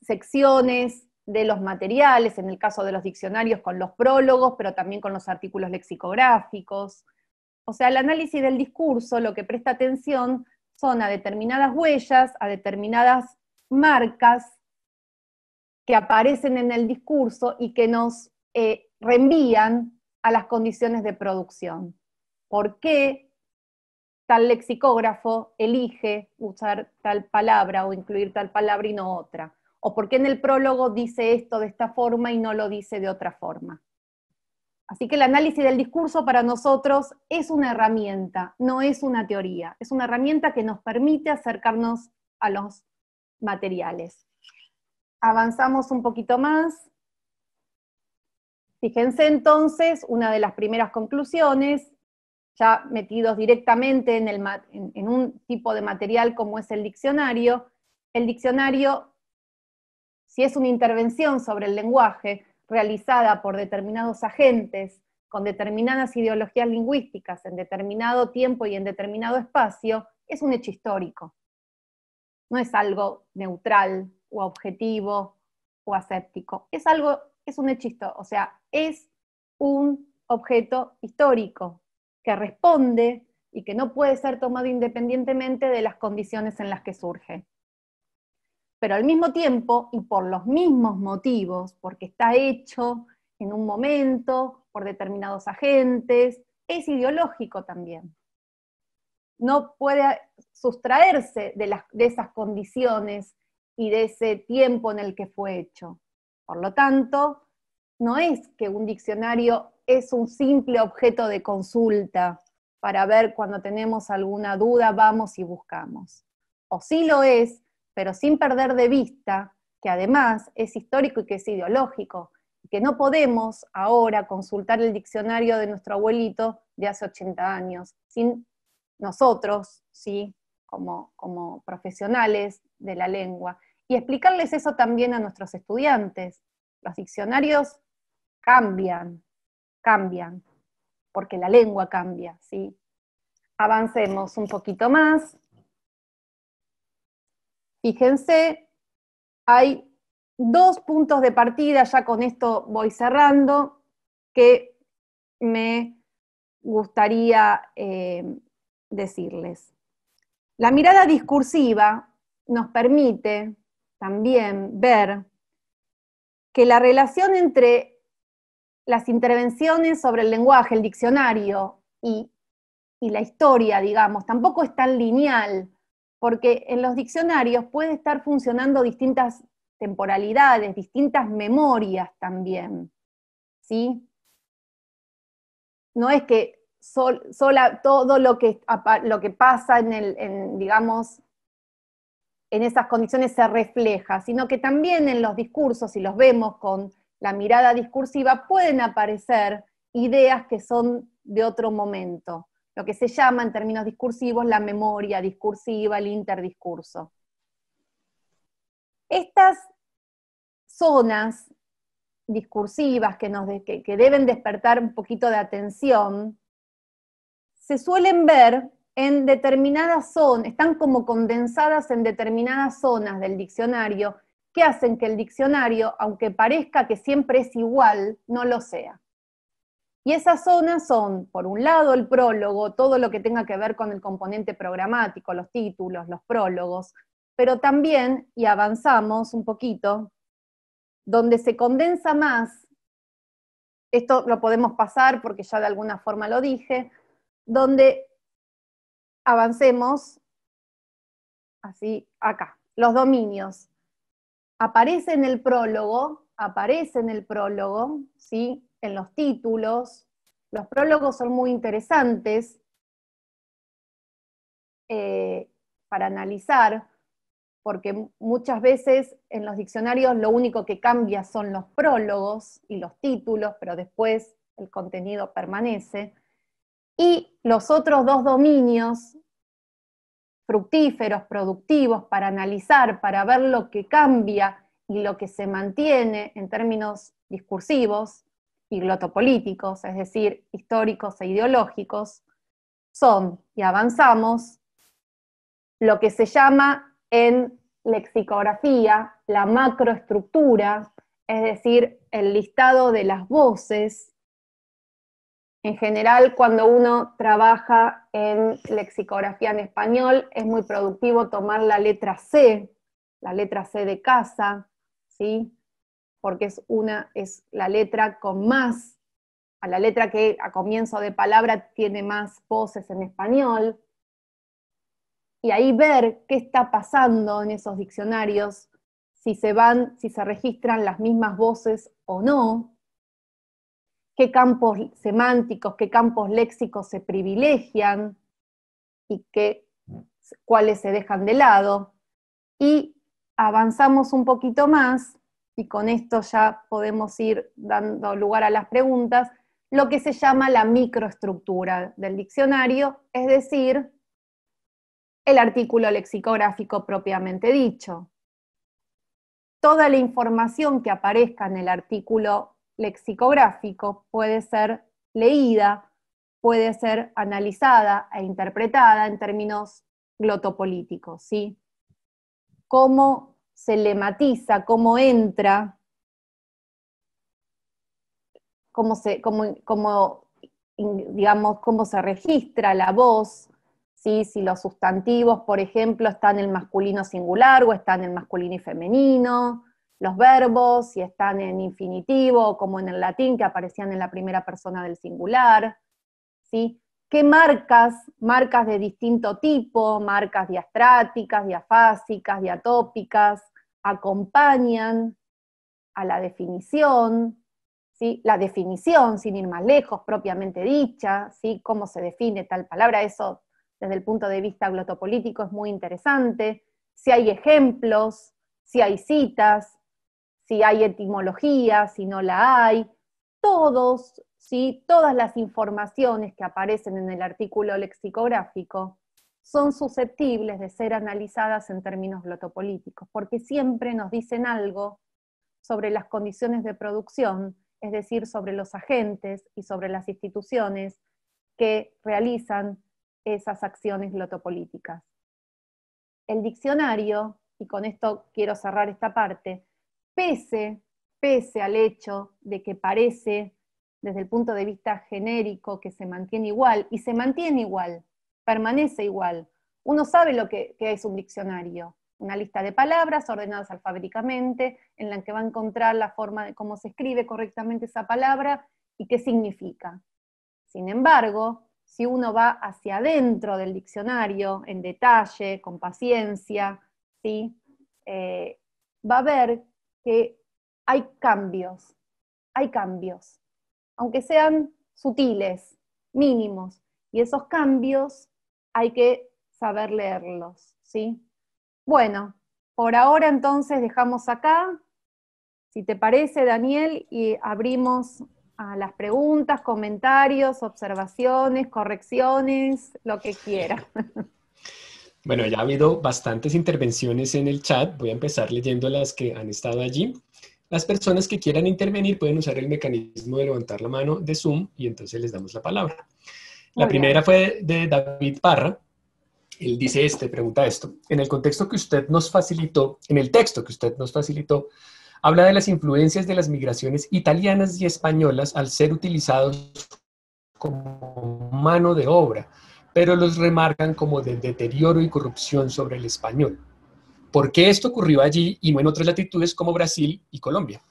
secciones de los materiales, en el caso de los diccionarios con los prólogos, pero también con los artículos lexicográficos. O sea, el análisis del discurso lo que presta atención son a determinadas huellas, a determinadas marcas que aparecen en el discurso y que nos eh, reenvían a las condiciones de producción. ¿Por qué tal lexicógrafo elige usar tal palabra o incluir tal palabra y no otra? ¿O por qué en el prólogo dice esto de esta forma y no lo dice de otra forma? Así que el análisis del discurso para nosotros es una herramienta, no es una teoría, es una herramienta que nos permite acercarnos a los materiales. Avanzamos un poquito más. Fíjense entonces, una de las primeras conclusiones ya metidos directamente en, un tipo de material como es el diccionario, el diccionario, si es una intervención sobre el lenguaje realizada por determinados agentes con determinadas ideologías lingüísticas en determinado tiempo y en determinado espacio, es un hecho histórico. No es algo neutral o objetivo o aséptico. Es es un hecho histórico, o sea, es un objeto histórico que responde y que no puede ser tomado independientemente de las condiciones en las que surge. Pero al mismo tiempo, y por los mismos motivos, porque está hecho en un momento, por determinados agentes, es ideológico también. No puede sustraerse de, de esas condiciones y de ese tiempo en el que fue hecho. Por lo tanto, no es que un diccionario es un simple objeto de consulta para ver cuando tenemos alguna duda, vamos y buscamos. O sí lo es, pero sin perder de vista que además es histórico y que es ideológico, que no podemos ahora consultar el diccionario de nuestro abuelito de hace 80 años, sin nosotros, ¿sí? como, como profesionales de la lengua, y explicarles eso también a nuestros estudiantes. Los diccionarios cambian, cambian, porque la lengua cambia, ¿sí? Avancemos un poquito más. Fíjense, hay dos puntos de partida, ya con esto voy cerrando, que me gustaría eh, decirles. La mirada discursiva nos permite también ver que la relación entre las intervenciones sobre el lenguaje, el diccionario y, la historia, digamos, tampoco es tan lineal, porque en los diccionarios puede estar funcionando distintas temporalidades, distintas memorias también. ¿Sí? No es que sola, todo lo que, lo que pasa en, el, digamos, en esas condiciones se refleja, sino que también en los discursos, si los vemos con la mirada discursiva, pueden aparecer ideas que son de otro momento, lo que se llama en términos discursivos la memoria discursiva, el interdiscurso. Estas zonas discursivas que, que deben despertar un poquito de atención, se suelen ver en determinadas zonas, están como condensadas en determinadas zonas del diccionario que hacen que el diccionario, aunque parezca que siempre es igual, no lo sea. Y esas zonas son, por un lado, el prólogo, todo lo que tenga que ver con el componente programático, los títulos, los prólogos, pero también, y avanzamos un poquito, donde se condensa más, esto lo podemos pasar porque ya de alguna forma lo dije, donde avancemos así acá, los dominios aparece en el prólogo, aparece en el prólogo, ¿sí? en los títulos. Los prólogos son muy interesantes eh, para analizar, porque muchas veces en los diccionarios lo único que cambia son los prólogos y los títulos, pero después el contenido permanece. Y los otros dos dominios fructíferos, productivos, para analizar, para ver lo que cambia y lo que se mantiene en términos discursivos y glotopolíticos, es decir, históricos e ideológicos, son, y avanzamos, lo que se llama en lexicografía la macroestructura, es decir, el listado de las voces en general, cuando uno trabaja en lexicografía en español, es muy productivo tomar la letra C, la letra C de casa, ¿sí? Porque es una, es la letra con más, a la letra que a comienzo de palabra tiene más voces en español. Y ahí ver qué está pasando en esos diccionarios, si se van, si se registran las mismas voces o no, qué campos semánticos, qué campos léxicos se privilegian y qué, cuáles se dejan de lado. Y avanzamos un poquito más, y con esto ya podemos ir dando lugar a las preguntas, lo que se llama la microestructura del diccionario, es decir, el artículo lexicográfico propiamente dicho. Toda la información que aparezca en el artículo lexicográfico, puede ser leída, puede ser analizada e interpretada en términos glotopolíticos, ¿sí? Cómo se lematiza, cómo entra, cómo se, cómo, digamos, cómo se registra la voz, ¿sí? si los sustantivos, por ejemplo, están en el masculino singular o están en masculino y femenino, los verbos, si están en infinitivo, como en el latín, que aparecían en la primera persona del singular, ¿sí? ¿Qué marcas, marcas de distinto tipo, marcas diastráticas, diafásicas, diatópicas, acompañan a la definición, ¿sí? la definición, sin ir más lejos, propiamente dicha, ¿sí? cómo se define tal palabra, eso desde el punto de vista glotopolítico es muy interesante, si hay ejemplos, si hay citas, si hay etimología, si no la hay, todos, ¿sí? todas las informaciones que aparecen en el artículo lexicográfico son susceptibles de ser analizadas en términos glotopolíticos, porque siempre nos dicen algo sobre las condiciones de producción, es decir, sobre los agentes y sobre las instituciones que realizan esas acciones glotopolíticas. El diccionario, y con esto quiero cerrar esta parte, pese, pese al hecho de que parece, desde el punto de vista genérico, que se mantiene igual, y se mantiene igual, permanece igual. Uno sabe lo que, es un diccionario, una lista de palabras ordenadas alfabéticamente, en la que va a encontrar la forma de cómo se escribe correctamente esa palabra y qué significa. Sin embargo, si uno va hacia adentro del diccionario, en detalle, con paciencia, ¿sí? Eh, va a ver que hay cambios, hay cambios, aunque sean sutiles, mínimos, y esos cambios hay que saber leerlos, ¿sí? Bueno, por ahora entonces dejamos acá, si te parece, Daniel, y abrimos a las preguntas, comentarios, observaciones, correcciones, lo que quieras. Bueno, ya ha habido bastantes intervenciones en el chat. Voy a empezar leyendo las que han estado allí. Las personas que quieran intervenir pueden usar el mecanismo de levantar la mano de Zoom y entonces les damos la palabra. La primera fue de David Parra. Él dice este, pregunta esto. En el contexto que usted nos facilitó, en el texto que usted nos facilitó, habla de las influencias de las migraciones italianas y españolas al ser utilizados como mano de obra pero los remarcan como de deterioro y corrupción sobre el español. ¿Por qué esto ocurrió allí y no en otras latitudes como Brasil y Colombia?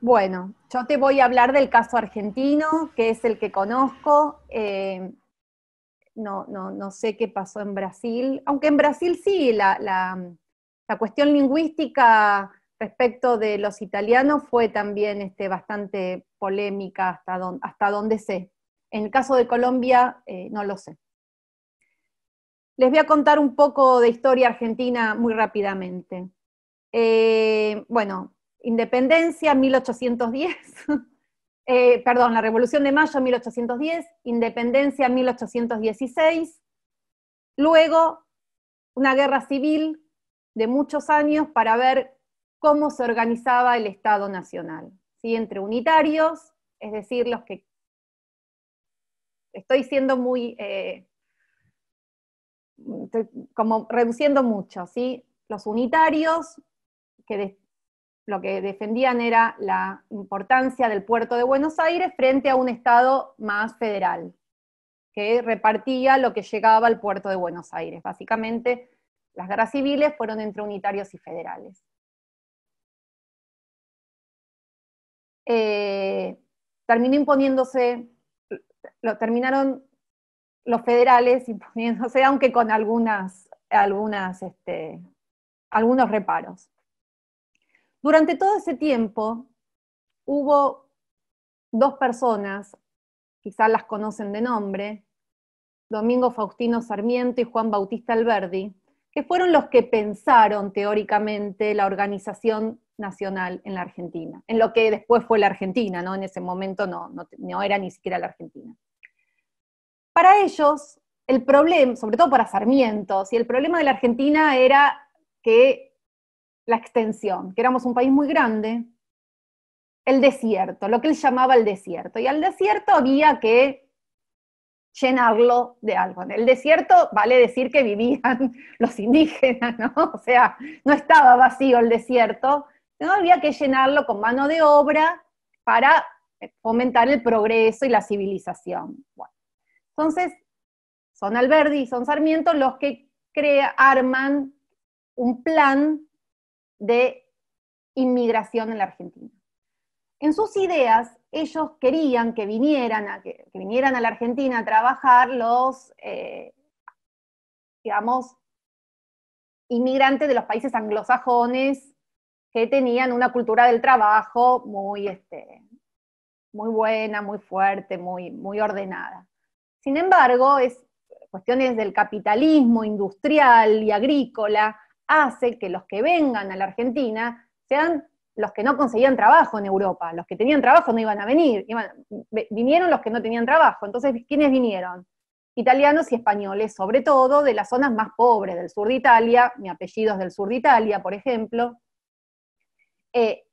Bueno, yo te voy a hablar del caso argentino, que es el que conozco. Eh, no, no, no, sé qué pasó en Brasil, aunque en Brasil sí, la, cuestión lingüística respecto de los italianos fue también este, bastante polémica hasta, dónde hasta donde sé. En el caso de Colombia, eh, no lo sé. Les voy a contar un poco de historia argentina muy rápidamente. Eh, bueno, independencia 1810, eh, perdón, la Revolución de Mayo 1810, independencia 1816, luego una guerra civil de muchos años para ver cómo se organizaba el Estado Nacional, ¿sí? entre unitarios, es decir, los que estoy siendo muy, eh, como reduciendo mucho, ¿sí? Los unitarios, que lo que defendían era la importancia del puerto de Buenos Aires frente a un Estado más federal, que repartía lo que llegaba al puerto de Buenos Aires. Básicamente, las guerras civiles fueron entre unitarios y federales. Eh, terminó imponiéndose lo terminaron los federales imponiéndose, aunque con algunas, este, algunos reparos. Durante todo ese tiempo hubo dos personas, quizás las conocen de nombre, Domingo Faustino Sarmiento y Juan Bautista Alberdi, que fueron los que pensaron teóricamente la organización nacional en la Argentina, en lo que después fue la Argentina, ¿no? En ese momento no, no, era ni siquiera la Argentina. Para ellos, el problema, sobre todo para Sarmiento, si el problema de la Argentina era que la extensión, que éramos un país muy grande, el desierto, lo que él llamaba el desierto. Y al desierto había que llenarlo de algo. El desierto, vale decir que vivían los indígenas, ¿no? O sea, no estaba vacío el desierto, no había que llenarlo con mano de obra para eh, fomentar el progreso y la civilización. entonces, son Alberdi y son Sarmiento los que arman un plan de inmigración en la Argentina. En sus ideas, ellos querían que vinieran a, vinieran a la Argentina a trabajar los, eh, digamos, inmigrantes de los países anglosajones que tenían una cultura del trabajo muy, este, muy buena, muy fuerte, muy, muy ordenada. Sin embargo, es, cuestiones del capitalismo industrial y agrícola hace que los que vengan a la Argentina sean los que no conseguían trabajo en Europa, los que tenían trabajo no iban a venir, vinieron los que no tenían trabajo, entonces ¿quiénes vinieron? Italianos y españoles, sobre todo de las zonas más pobres del sur de Italia, mi apellido es del sur de Italia, por ejemplo, eh,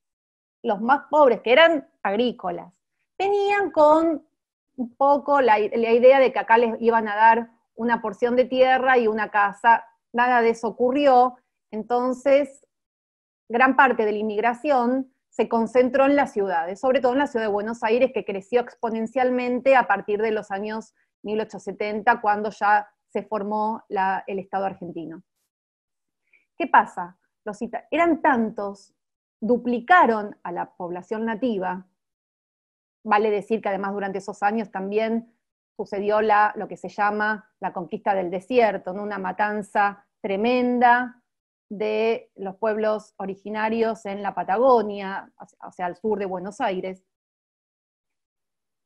los más pobres, que eran agrícolas, venían con un poco la, idea de que acá les iban a dar una porción de tierra y una casa, nada de eso ocurrió, entonces gran parte de la inmigración se concentró en las ciudades, sobre todo en la ciudad de Buenos Aires, que creció exponencialmente a partir de los años 1870, cuando ya se formó el Estado argentino. ¿Qué pasa? eran tantos duplicaron a la población nativa. Vale decir que además durante esos años también sucedió la, lo que se llama la conquista del desierto, una matanza tremenda de los pueblos originarios en la Patagonia, o sea, al sur de Buenos Aires.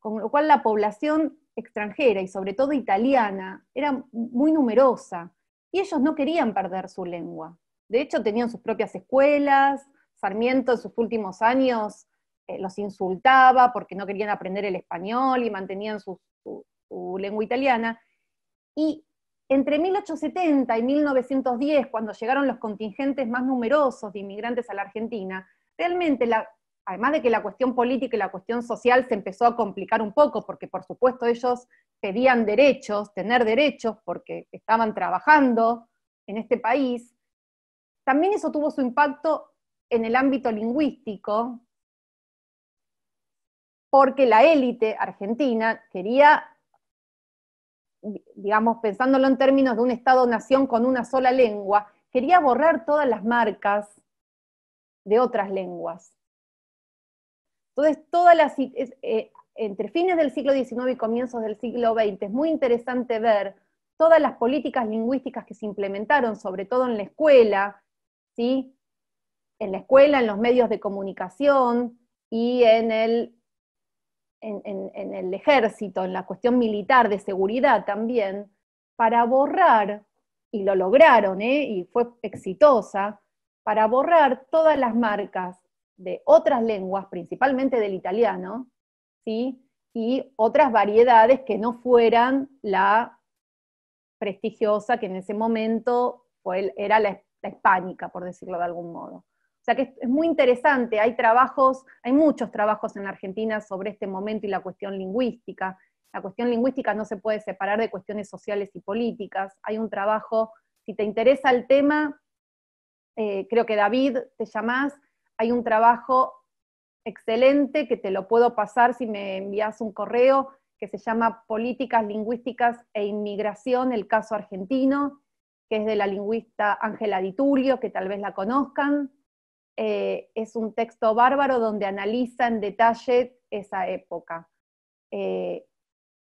Con lo cual la población extranjera y sobre todo italiana era muy numerosa y ellos no querían perder su lengua. De hecho, tenían sus propias escuelas, Sarmiento en sus últimos años eh, los insultaba porque no querían aprender el español y mantenían su, lengua italiana. Y entre 1870 y 1910, cuando llegaron los contingentes más numerosos de inmigrantes a la Argentina, realmente, la, además de que la cuestión política y la cuestión social se empezó a complicar un poco, porque por supuesto ellos pedían derechos, tener derechos, porque estaban trabajando en este país, también eso tuvo su impacto en el ámbito lingüístico, porque la élite argentina quería, digamos, pensándolo en términos de un Estado-nación con una sola lengua, quería borrar todas las marcas de otras lenguas. Entonces, todas eh, entre fines del siglo XIX y comienzos del siglo XX, es muy interesante ver todas las políticas lingüísticas que se implementaron, sobre todo en la escuela, ¿sí? en la escuela, en los medios de comunicación y en el, ejército, en la cuestión militar de seguridad también, para borrar, y lo lograron, ¿eh? y fue exitosa, para borrar todas las marcas de otras lenguas, principalmente del italiano, ¿sí? y otras variedades que no fueran la prestigiosa que en ese momento era la hispánica, por decirlo de algún modo. O sea que es muy interesante, hay trabajos, hay muchos trabajos en Argentina sobre este momento y la cuestión lingüística. La cuestión lingüística no se puede separar de cuestiones sociales y políticas. Hay un trabajo, si te interesa el tema, eh, creo que David te llamás, hay un trabajo excelente que te lo puedo pasar si me envías un correo que se llama Políticas Lingüísticas e Inmigración, el caso argentino, que es de la lingüista Ángela Di que tal vez la conozcan. Eh, es un texto bárbaro donde analiza en detalle esa época. Eh,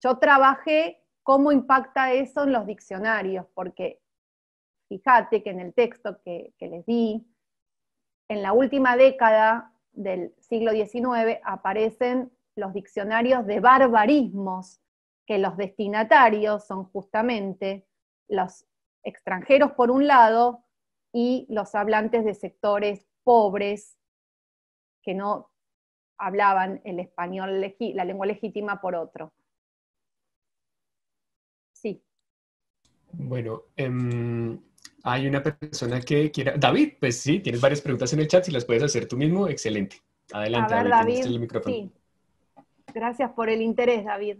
yo trabajé cómo impacta eso en los diccionarios, porque fíjate que en el texto que, que les di, en la última década del siglo XIX aparecen los diccionarios de barbarismos, que los destinatarios son justamente los extranjeros por un lado y los hablantes de sectores pobres que no hablaban el español, la lengua legítima por otro. Sí. Bueno, em, hay una persona que quiera... David, pues sí, tienes varias preguntas en el chat, si las puedes hacer tú mismo, excelente. Adelante, David, Gracias por el interés, David.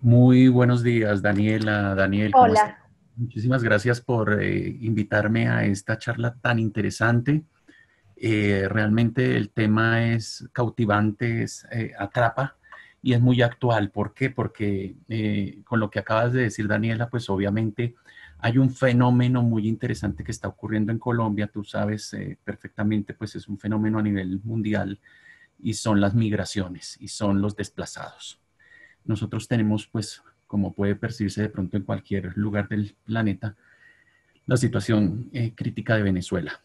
Muy buenos días, Daniela, Daniel. Hola. Muchísimas gracias por eh, invitarme a esta charla tan interesante. Eh, realmente el tema es cautivante, es, eh, atrapa y es muy actual. ¿Por qué? Porque con lo que acabas de decir, Daniela, pues obviamente hay un fenómeno muy interesante que está ocurriendo en Colombia. Tú sabes perfectamente, pues es un fenómeno a nivel mundial y son las migraciones y son los desplazados. Nosotros tenemos pues como puede percibirse de pronto en cualquier lugar del planeta, la situación eh, crítica de Venezuela.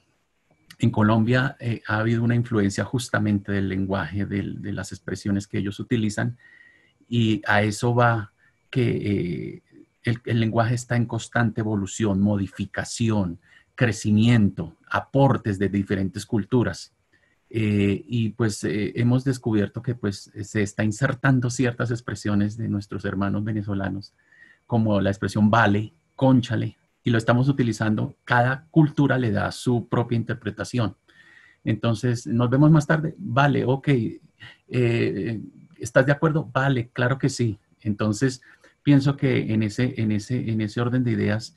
En Colombia eh, ha habido una influencia justamente del lenguaje, de las expresiones que ellos utilizan, y a eso va que eh, el, lenguaje está en constante evolución, modificación, crecimiento, aportes de diferentes culturas. Eh, y pues eh, hemos descubierto que pues se está insertando ciertas expresiones de nuestros hermanos venezolanos, como la expresión vale, conchale, y lo estamos utilizando, cada cultura le da su propia interpretación. Entonces, nos vemos más tarde, vale, ok, eh, ¿estás de acuerdo? Vale, claro que sí. Entonces, pienso que en ese, en ese, en ese orden de ideas,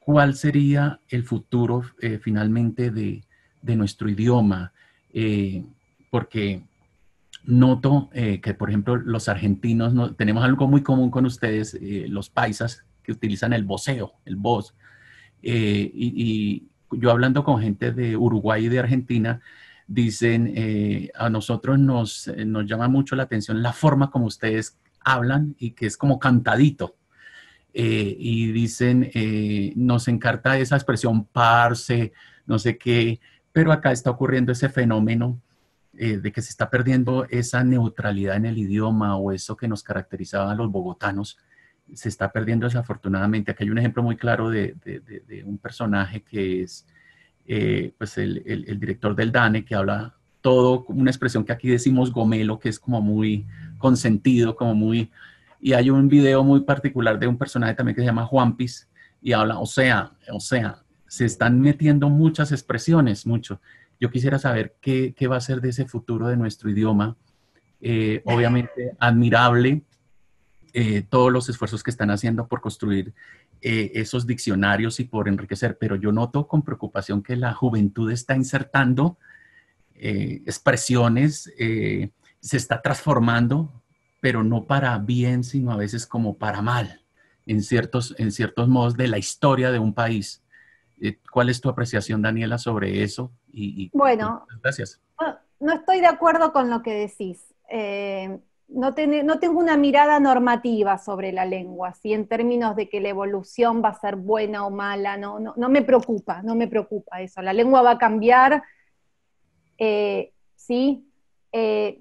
¿cuál sería el futuro finalmente de de nuestro idioma, eh, porque noto eh, que, por ejemplo, los argentinos no, tenemos algo muy común con ustedes, eh, los paisas, que utilizan el voceo, el voz. Y, yo hablando con gente de Uruguay y de Argentina, dicen, a nosotros nos, nos llama mucho la atención la forma como ustedes hablan y que es como cantadito. y dicen, nos encarta esa expresión parse no sé qué, pero acá está ocurriendo ese fenómeno eh, de que se está perdiendo esa neutralidad en el idioma o eso que nos caracterizaba a los bogotanos, se está perdiendo desafortunadamente. Aquí hay un ejemplo muy claro de, un personaje que es eh, pues el, director del DANE, que habla todo, una expresión que aquí decimos gomelo, que es como muy consentido, como muy... Y hay un video muy particular de un personaje también que se llama Juanpis y habla, o sea, o sea, se están metiendo muchas expresiones, mucho. Yo quisiera saber qué, va a ser de ese futuro de nuestro idioma. Eh, obviamente, admirable eh, todos los esfuerzos que están haciendo por construir eh, esos diccionarios y por enriquecer, pero yo noto con preocupación que la juventud está insertando expresiones, se está transformando, pero no para bien, sino a veces como para mal, en ciertos, en ciertos modos de la historia de un país. Eh, ¿Cuál es tu apreciación, Daniela, sobre eso? Y, bueno, gracias. No, estoy de acuerdo con lo que decís. Eh, no, tengo una mirada normativa sobre la lengua, si en términos de que la evolución va a ser buena o mala, no, me preocupa, no me preocupa eso. La lengua va a cambiar, eh, ¿sí?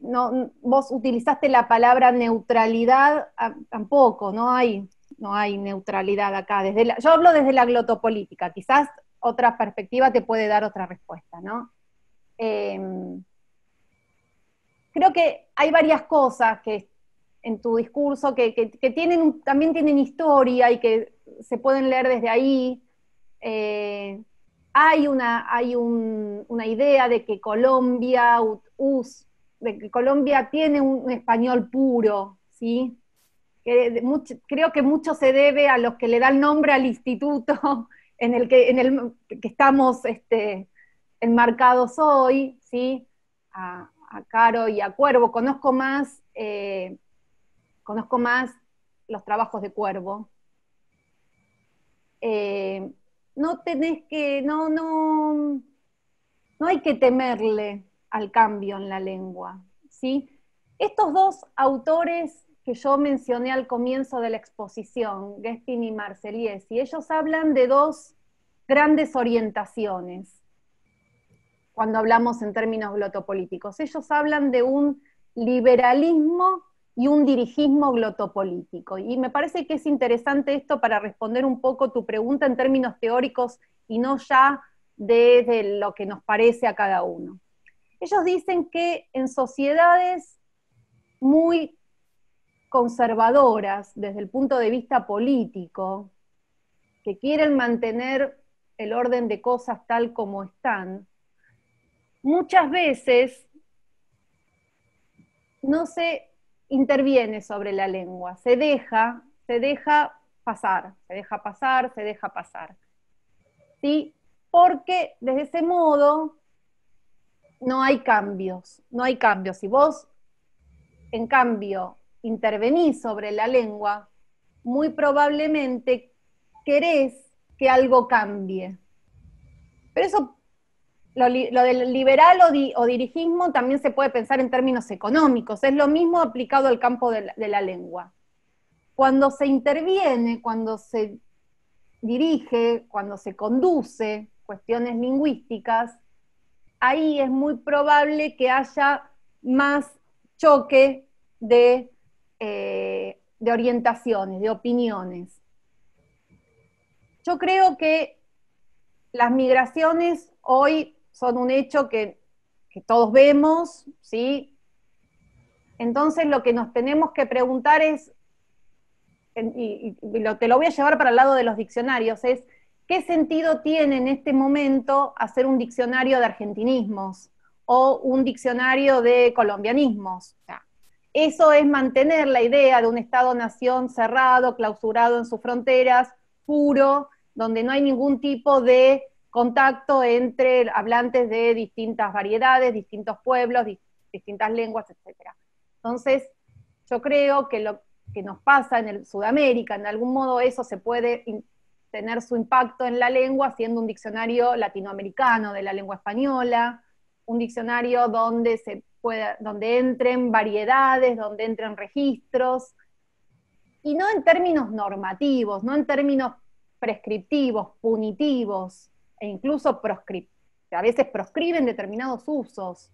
no, vos utilizaste la palabra neutralidad, tampoco, no hay, no hay neutralidad acá. Desde la, yo hablo desde la glotopolítica, quizás otra perspectiva te puede dar otra respuesta, ¿no? Em, creo que hay varias cosas que en tu discurso que, también tienen historia y que se pueden leer desde ahí. Eh, hay una, hay una idea de que Colombia, de que Colombia tiene un español puro, ¿sí? creo que mucho se debe a los que le dan nombre al instituto en el que, en el, estamos este, enmarcados hoy, ¿sí? A, Caro y a Cuervo. Conozco más, eh, conozco más los trabajos de Cuervo. Eh, no tenés que, no, no, no hay que temerle al cambio en la lengua, ¿sí? Estos dos autores que yo mencioné al comienzo de la exposición, Gestin y Marceliesi. Ellos hablan de dos grandes orientaciones cuando hablamos en términos glotopolíticos. Ellos hablan de un liberalismo y un dirigismo glotopolítico. Y me parece que es interesante esto para responder un poco tu pregunta en términos teóricos y no ya desde lo que nos parece a cada uno. Ellos dicen que en sociedades muy conservadoras desde el punto de vista político, que quieren mantener el orden de cosas tal como están, muchas veces no se interviene sobre la lengua, se deja, se deja pasar, se deja pasar, se deja pasar. Porque desde ese modo no hay cambios, no hay cambios. Si vos, en cambio, Intervenir sobre la lengua, muy probablemente querés que algo cambie. Pero eso, lo, del liberal o, dirigismo también se puede pensar en términos económicos, es lo mismo aplicado al campo de la lengua. Cuando se interviene, cuando se dirige, cuando se conduce cuestiones lingüísticas, ahí es muy probable que haya más choque de eh, de orientaciones, de opiniones. Yo creo que las migraciones hoy son un hecho que, todos vemos, ¿sí? Entonces lo que nos tenemos que preguntar es, y, lo, te lo voy a llevar para el lado de los diccionarios, es qué sentido tiene en este momento hacer un diccionario de argentinismos o un diccionario de colombianismos. Eso es mantener la idea de un Estado-nación cerrado, clausurado en sus fronteras, puro, donde no hay ningún tipo de contacto entre hablantes de distintas variedades, distintos pueblos, distintas lenguas, etc. Entonces, yo creo que lo que nos pasa en el Sudamérica, en algún modo eso se puede tener su impacto en la lengua siendo un diccionario latinoamericano de la lengua española, un diccionario donde se donde entren variedades, donde entren registros, y no en términos normativos, no en términos prescriptivos, punitivos e incluso A veces proscriben determinados usos.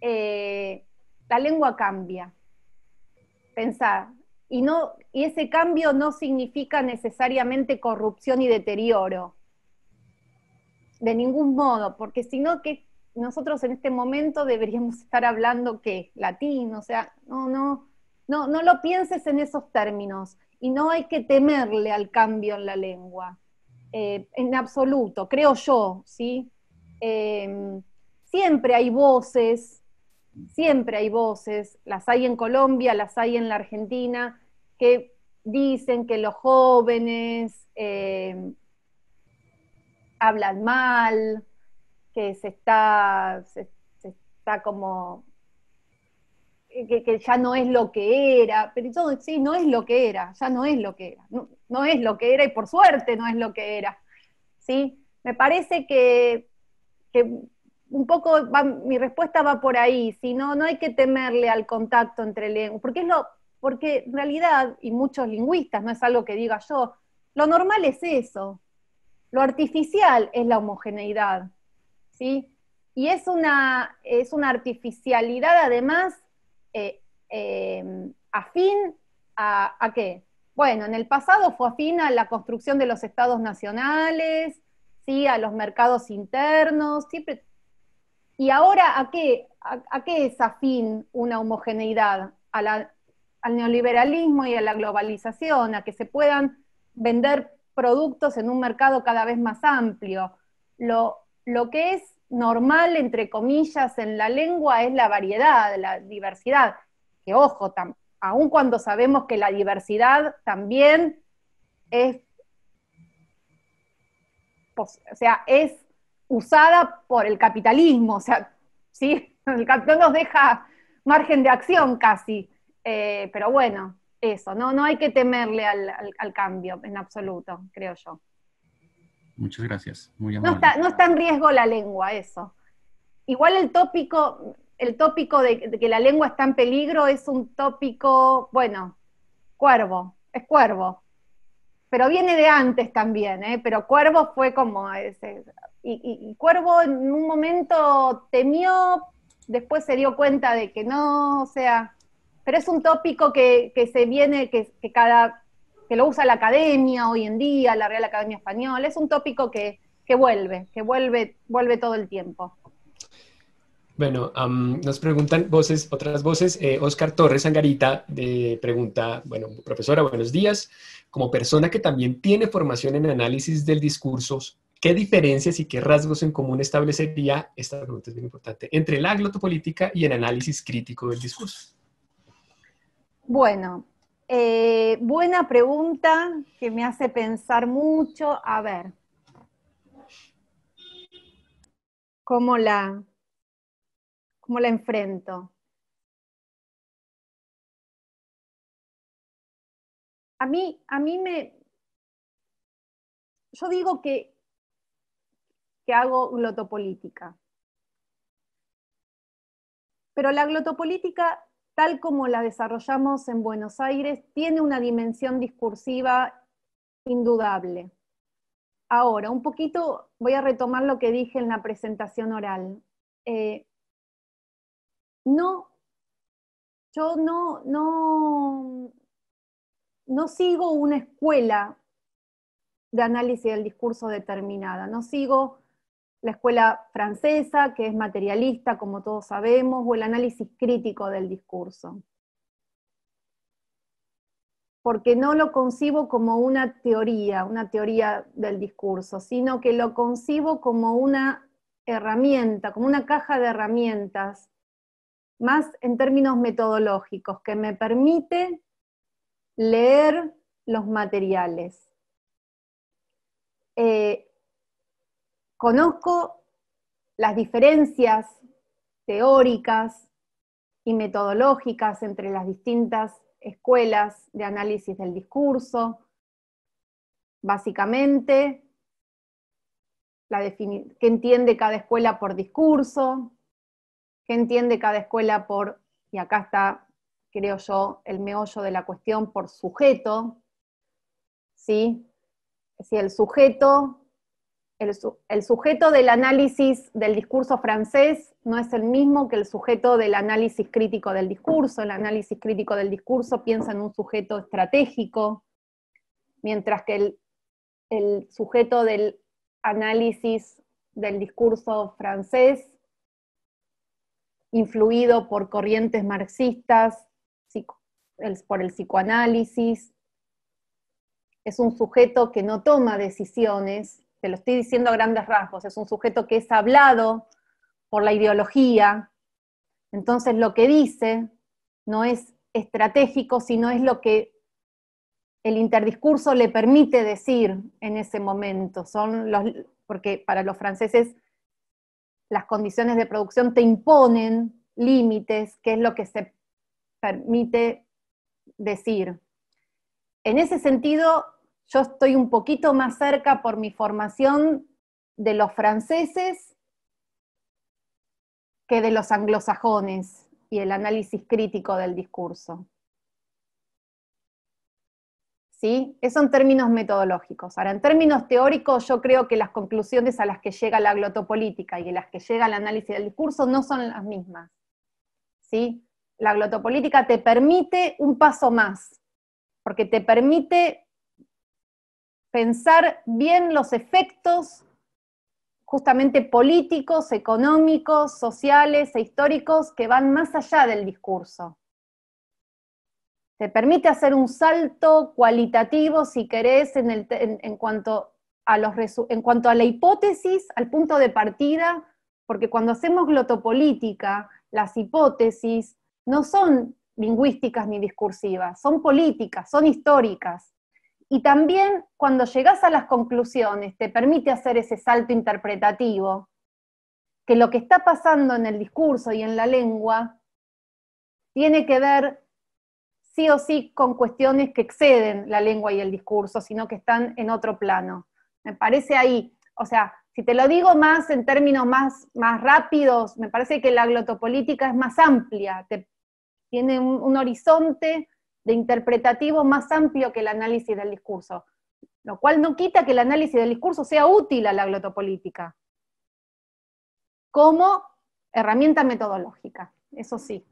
Eh, la lengua cambia. Pensar. Y, no, y ese cambio no significa necesariamente corrupción y deterioro. De ningún modo, porque sino que nosotros en este momento deberíamos estar hablando ¿qué?, latín, o sea, no, no, no, no lo pienses en esos términos y no hay que temerle al cambio en la lengua, eh, en absoluto, creo yo, ¿sí? Em, siempre hay voces, siempre hay voces, las hay en Colombia, las hay en la Argentina, que dicen que los jóvenes em, hablan mal, que se está, está como, que, ya no es lo que era, pero yo, sí, no es lo que era, ya no es lo que era, no, es lo que era y por suerte no es lo que era, ¿sí? Me parece que, un poco mi respuesta va por ahí, no, no hay que temerle al contacto entre lenguas, porque es lo, porque en realidad, y muchos lingüistas, no es algo que diga yo, lo normal es eso, lo artificial es la homogeneidad, ¿sí? Y es una, es una artificialidad además eh, eh, afín a, qué? Bueno, en el pasado fue afín a la construcción de los estados nacionales, ¿sí? a los mercados internos, ¿Y ahora a qué, es afín una homogeneidad? al neoliberalismo y a la globalización, a que se puedan vender productos en un mercado cada vez más amplio. Lo, lo que es normal, entre comillas, en la lengua es la variedad, la diversidad. Que ojo, aun cuando sabemos que la diversidad también es, o sea, es usada por el capitalismo, o sea, ¿sí? el capitalismo nos deja margen de acción casi, eh, pero bueno, eso, no, no hay que temerle al cambio en absoluto, creo yo. Muchas gracias. No está, en riesgo la lengua, eso. Igual el tópico, el tópico de, que la lengua está en peligro es un tópico, bueno, cuervo, es cuervo. Pero viene de antes también, ¿eh? pero cuervo fue como ese. Y, cuervo en un momento temió, después se dio cuenta de que no, o sea. Pero es un tópico que, se viene, que, que cada que lo usa la academia hoy en día, la Real Academia Española, es un tópico que, vuelve, que vuelve, vuelve todo el tiempo. Bueno, nos preguntan voces, otras voces. Oscar eh, Torres Sangarita de eh, pregunta, bueno, profesora, buenos días. Como persona que también tiene formación en análisis del discurso, ¿qué diferencias y qué rasgos en común establecería, esta pregunta es bien importante, entre la glotopolítica y el análisis crítico del discurso? Bueno, eh, buena pregunta que me hace pensar mucho. A ver. ¿Cómo la, la enfrento? A mí, a mí me. Yo digo que, que hago glotopolítica. Pero la glotopolítica tal como la desarrollamos en Buenos Aires, tiene una dimensión discursiva indudable. Ahora, un poquito voy a retomar lo que dije en la presentación oral. Eh, no, yo no, no, no sigo una escuela de análisis del discurso determinada, no sigo la escuela francesa, que es materialista, como todos sabemos, o el análisis crítico del discurso. Porque no lo concibo como una teoría, una teoría del discurso, sino que lo concibo como una herramienta, como una caja de herramientas, más en términos metodológicos, que me permite leer los materiales. Eh, Conozco las diferencias teóricas y metodológicas entre las distintas escuelas de análisis del discurso. Básicamente, la qué entiende cada escuela por discurso, qué entiende cada escuela por, y acá está, creo yo, el meollo de la cuestión por sujeto, ¿sí? Si el sujeto el, sujeto del análisis del discurso francés no es el mismo que el sujeto del análisis crítico del discurso. El análisis crítico del discurso piensa en un sujeto estratégico, mientras que el sujeto del análisis del discurso francés, influido por corrientes marxistas, por el psicoanálisis, es un sujeto que no toma decisiones te lo estoy diciendo a grandes rasgos, es un sujeto que es hablado por la ideología, entonces lo que dice no es estratégico, sino es lo que el interdiscurso le permite decir en ese momento. Son los, porque para los franceses las condiciones de producción te imponen límites, que es lo que se permite decir. En ese sentido, yo estoy un poquito más cerca por mi formación de los franceses que de los anglosajones y el análisis crítico del discurso. ¿Sí? Eso en términos metodológicos. Ahora, en términos teóricos, yo creo que las conclusiones a las que llega la glotopolítica y a las que llega el análisis del discurso no son las mismas. ¿Sí? La glotopolítica te permite un paso más, porque te permite pensar bien los efectos justamente políticos, económicos, sociales e históricos que van más allá del discurso. Te permite hacer un salto cualitativo, si querés, en, cuanto a los en cuanto a la hipótesis, al punto de partida, porque cuando hacemos glotopolítica, las hipótesis no son lingüísticas ni discursivas, son políticas, son históricas. Y también cuando llegas a las conclusiones, te permite hacer ese salto interpretativo, que lo que está pasando en el discurso y en la lengua tiene que ver sí o sí con cuestiones que exceden la lengua y el discurso, sino que están en otro plano. Me parece ahí, o sea, si te lo digo más en términos más, más rápidos, me parece que la glotopolítica es más amplia, tiene un horizonte de interpretativo más amplio que el análisis del discurso, lo cual no quita que el análisis del discurso sea útil a la glotopolítica como herramienta metodológica, eso sí.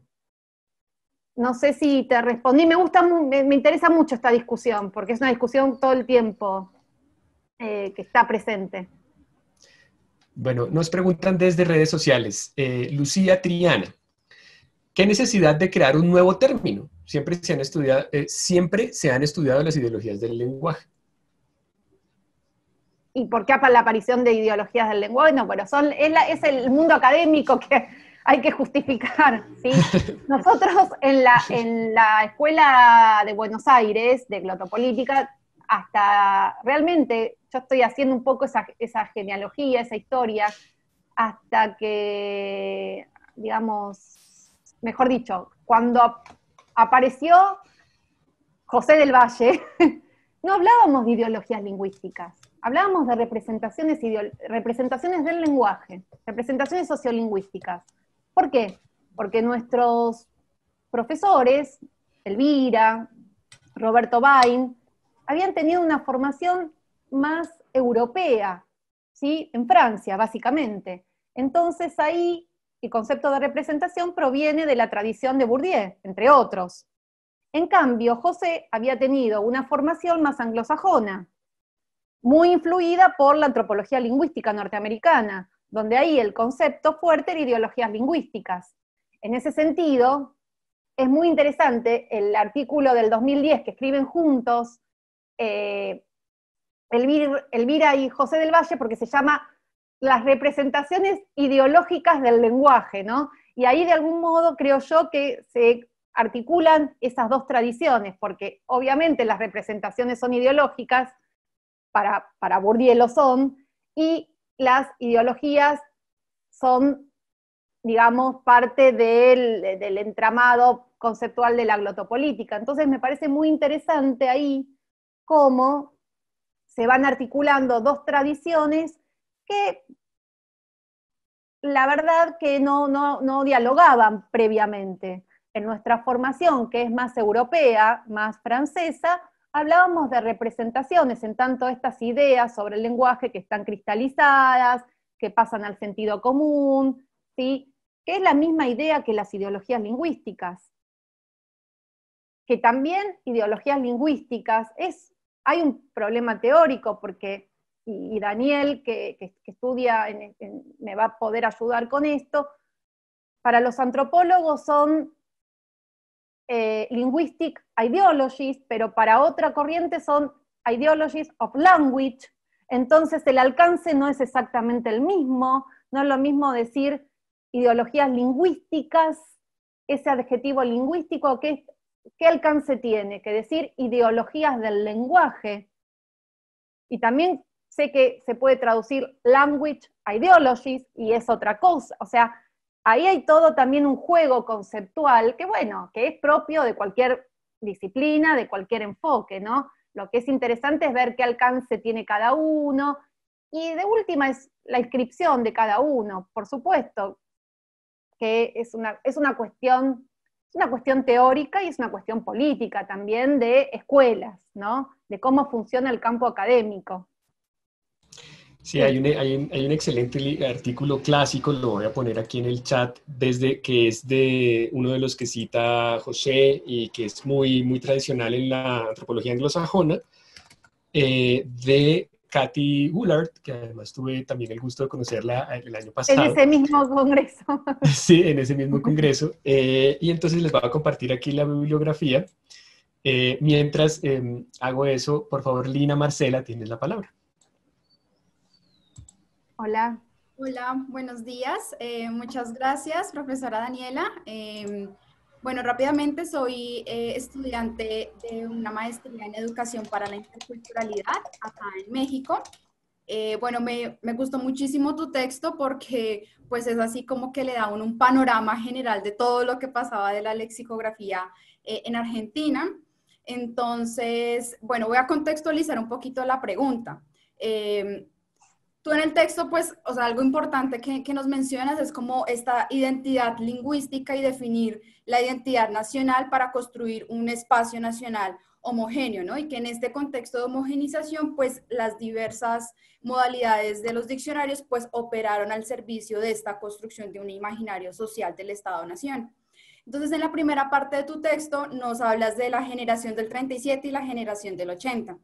No sé si te respondí, me gusta, me, interesa mucho esta discusión, porque es una discusión todo el tiempo eh, que está presente. Bueno, nos preguntan desde redes sociales. Eh, Lucía Triana, ¿qué necesidad de crear un nuevo término? Eh, siempre se han estudiado, las ideologías del lenguaje. ¿Y por qué la aparición de ideologías del lenguaje? No, bueno, son, es, el mundo académico que hay que justificar, ¿sí? Nosotros en la, escuela de Buenos Aires, de glotopolítica, hasta realmente yo estoy haciendo un poco esa genealogía, esa historia, hasta que, digamos, mejor dicho, cuando apareció José del Valle, no hablábamos de ideologías lingüísticas, hablábamos de representaciones, representaciones del lenguaje, representaciones sociolingüísticas. ¿Por qué? Porque nuestros profesores, Elvira, Roberto Bain, habían tenido una formación más europea, ¿sí? en Francia, básicamente. Entonces ahí el concepto de representación proviene de la tradición de Bourdieu, entre otros. En cambio, José había tenido una formación más anglosajona, muy influida por la antropología lingüística norteamericana, donde ahí el concepto fuerte era ideologías lingüísticas. En ese sentido, es muy interesante el artículo del 2010 que escriben juntos eh, Elvira y José del Valle, porque se llama las representaciones ideológicas del lenguaje, ¿no? Y ahí de algún modo creo yo que se articulan esas dos tradiciones, porque obviamente las representaciones son ideológicas, para, Bourdieu lo son, y las ideologías son, digamos, parte del, del entramado conceptual de la glotopolítica. Entonces me parece muy interesante ahí cómo se van articulando dos tradiciones que la verdad que no, no, no dialogaban previamente. En nuestra formación, que es más europea, más francesa, hablábamos de representaciones, en tanto estas ideas sobre el lenguaje que están cristalizadas, que pasan al sentido común, ¿sí? que es la misma idea que las ideologías lingüísticas. Que también ideologías lingüísticas es, hay un problema teórico porque y, Daniel, que, estudia, me va a poder ayudar con esto. Para los antropólogos son eh, linguistic ideologies, pero para otra corriente son ideologies of language, entonces el alcance no es exactamente el mismo, no es lo mismo decir ideologías lingüísticas, ese adjetivo lingüístico, ¿qué, qué alcance tiene? Que decir ideologías del lenguaje. Y también sé que se puede traducir language ideologies y es otra cosa. O sea, ahí hay todo también un juego conceptual que, bueno, que es propio de cualquier disciplina, de cualquier enfoque, ¿no? Lo que es interesante es ver qué alcance tiene cada uno. Y de última es la inscripción de cada uno, por supuesto, que es una, cuestión una cuestión teórica y es una cuestión política también de escuelas, ¿no? De cómo funciona el campo académico. Sí, hay un, hay, un, hay un, excelente artículo clásico, lo voy a poner aquí en el chat, desde que es de uno de los que cita José y que es muy, muy tradicional en la antropología anglosajona, eh, de Cathy Hullard, que además tuve también el gusto de conocerla el año pasado. En ese mismo congreso. Sí, en ese mismo congreso. Eh, y entonces les voy a compartir aquí la bibliografía. Eh, mientras em, hago eso, por favor, Lina Marcela, tienes la palabra. Hola. Hola, buenos días. Eh, muchas gracias, profesora Daniela. Eh, bueno, rápidamente soy eh, estudiante de una maestría en educación para la interculturalidad acá en México. bueno, me, gustó muchísimo tu texto porque pues es así como que le da un, panorama general de todo lo que pasaba de la lexicografía en Argentina. Entonces, bueno, voy a contextualizar un poquito la pregunta. Tú en el texto, pues, o sea, algo importante que, que, nos mencionas es como esta identidad lingüística y definir la identidad nacional para construir un espacio nacional homogéneo, ¿no? Y que en este contexto de homogenización, pues, las diversas modalidades de los diccionarios, pues, operaron al servicio de esta construcción de un imaginario social del Estado-Nación. Entonces, en la primera parte de tu texto nos hablas de la generación del 37 y la generación del 80.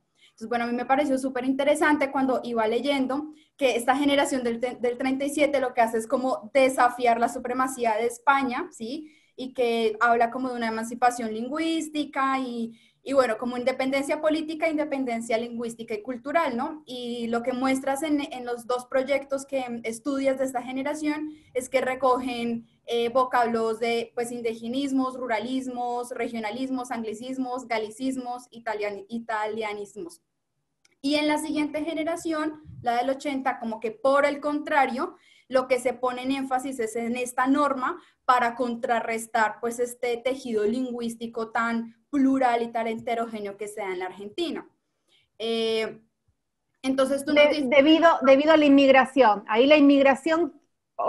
Entonces, bueno, a mí me pareció súper interesante cuando iba leyendo que esta generación del, del 37 lo que hace es como desafiar la supremacía de España, ¿sí? Y que habla como de una emancipación lingüística y, y bueno, como independencia política, independencia lingüística y cultural, ¿no? Y lo que muestras en, en los dos proyectos que estudias de esta generación es que recogen eh, vocablos de pues, indigenismos, ruralismos, regionalismos, anglicismos, galicismos, italian, italianismos. Y en la siguiente generación, la del 80, como que por el contrario, lo que se pone en énfasis es en esta norma para contrarrestar pues este tejido lingüístico tan plural y tan heterogéneo que se da en la Argentina. Eh, entonces tú no debido, debido a la inmigración, ahí la inmigración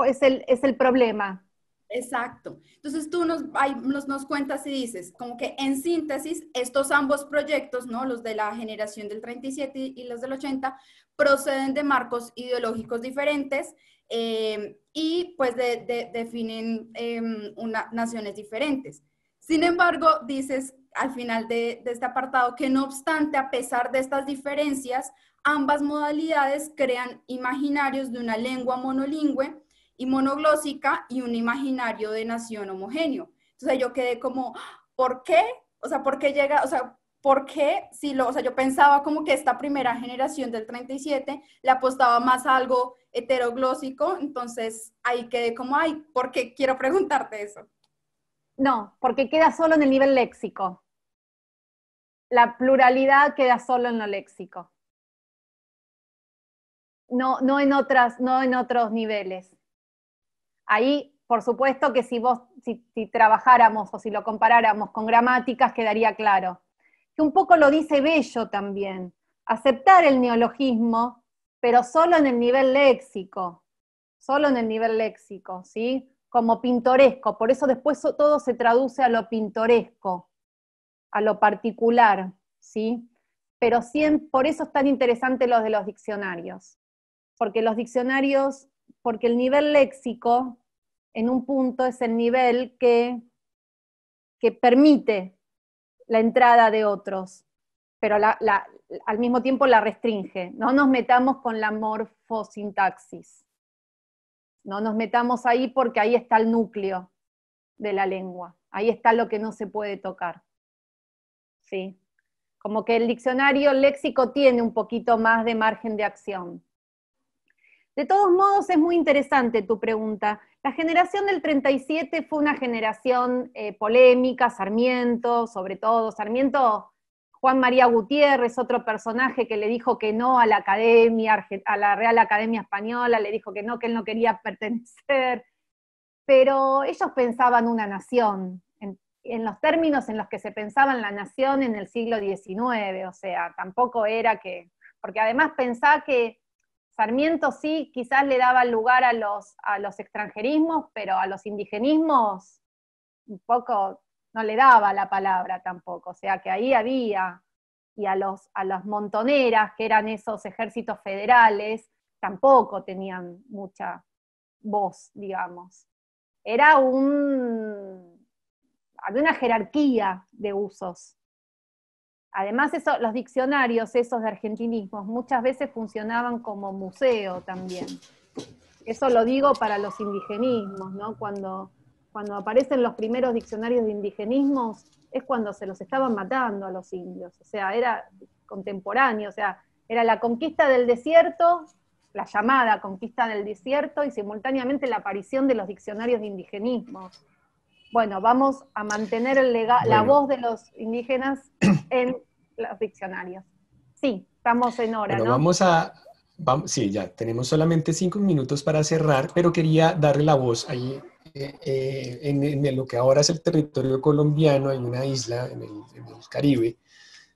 es el, es el problema. Exacto. Entonces tú nos, nos, nos, cuentas y dices, como que en síntesis, estos ambos proyectos, ¿no? los de la generación del 37 y los del 80, proceden de marcos ideológicos diferentes eh, y pues definen em, naciones diferentes. Sin embargo, dices al final de este apartado que no obstante, a pesar de estas diferencias, ambas modalidades crean imaginarios de una lengua monolingüe y monoglósica y un imaginario de nación homogéneo. Entonces yo quedé como, ¿por qué? O sea, ¿por qué llega? O sea, ¿por qué? Si lo, o sea, yo pensaba como que esta primera generación del 37 le apostaba más a algo heteroglósico, entonces ahí quedé como, ay, ¿por qué quiero preguntarte eso? No, porque queda solo en el nivel léxico. La pluralidad queda solo en lo léxico. No, no en otras, no en otros niveles. Ahí, por supuesto que si vos, si, trabajáramos o si lo comparáramos con gramáticas, quedaría claro. Que un poco lo dice Bello también. Aceptar el neologismo, pero solo en el nivel léxico. Solo en el nivel léxico, ¿sí? Como pintoresco. Por eso después todo se traduce a lo pintoresco, a lo particular, ¿sí? Pero por eso es tan interesante los de los diccionarios porque los diccionarios porque el nivel léxico en un punto es el nivel que, permite la entrada de otros, pero al mismo tiempo la restringe. No nos metamos con la morfosintaxis. No nos metamos ahí porque ahí está el núcleo de la lengua. Ahí está lo que no se puede tocar. ¿Sí? Como que el diccionario léxico tiene un poquito más de margen de acción. De todos modos, es muy interesante tu pregunta. La generación del 37 fue una generación eh, polémica, Sarmiento, sobre todo. Sarmiento, Juan María Gutiérrez, otro personaje que le dijo que no a la Academia, a la Real Academia Española, le dijo que no, que él no quería pertenecer. Pero ellos pensaban una nación, en, los términos en los que se pensaba la nación en el siglo XIX, o sea, tampoco era que. Porque además pensaba que Sarmiento sí, quizás le daba lugar a los, a los extranjerismos, pero a los indigenismos un poco no le daba la palabra tampoco, o sea que ahí había, y a, los, a las montoneras, que eran esos ejércitos federales, tampoco tenían mucha voz, digamos. Era un, había una jerarquía de usos Además, eso, los diccionarios esos de argentinismos muchas veces funcionaban como museo también. Eso lo digo para los indigenismos, ¿no? Cuando, cuando aparecen los primeros diccionarios de indigenismos, es cuando se los estaban matando a los indios. O sea, era contemporáneo, o sea, era la conquista del desierto, la llamada conquista del desierto, y simultáneamente la aparición de los diccionarios de indigenismos bueno, vamos a mantener el la voz de los indígenas en los diccionarios. Sí, estamos en hora, bueno, Vamos a, vamos, sí, ya tenemos solamente cinco minutos para cerrar, pero quería darle la voz ahí. Eh, eh, en, lo que ahora es el territorio colombiano, hay una isla en el, Caribe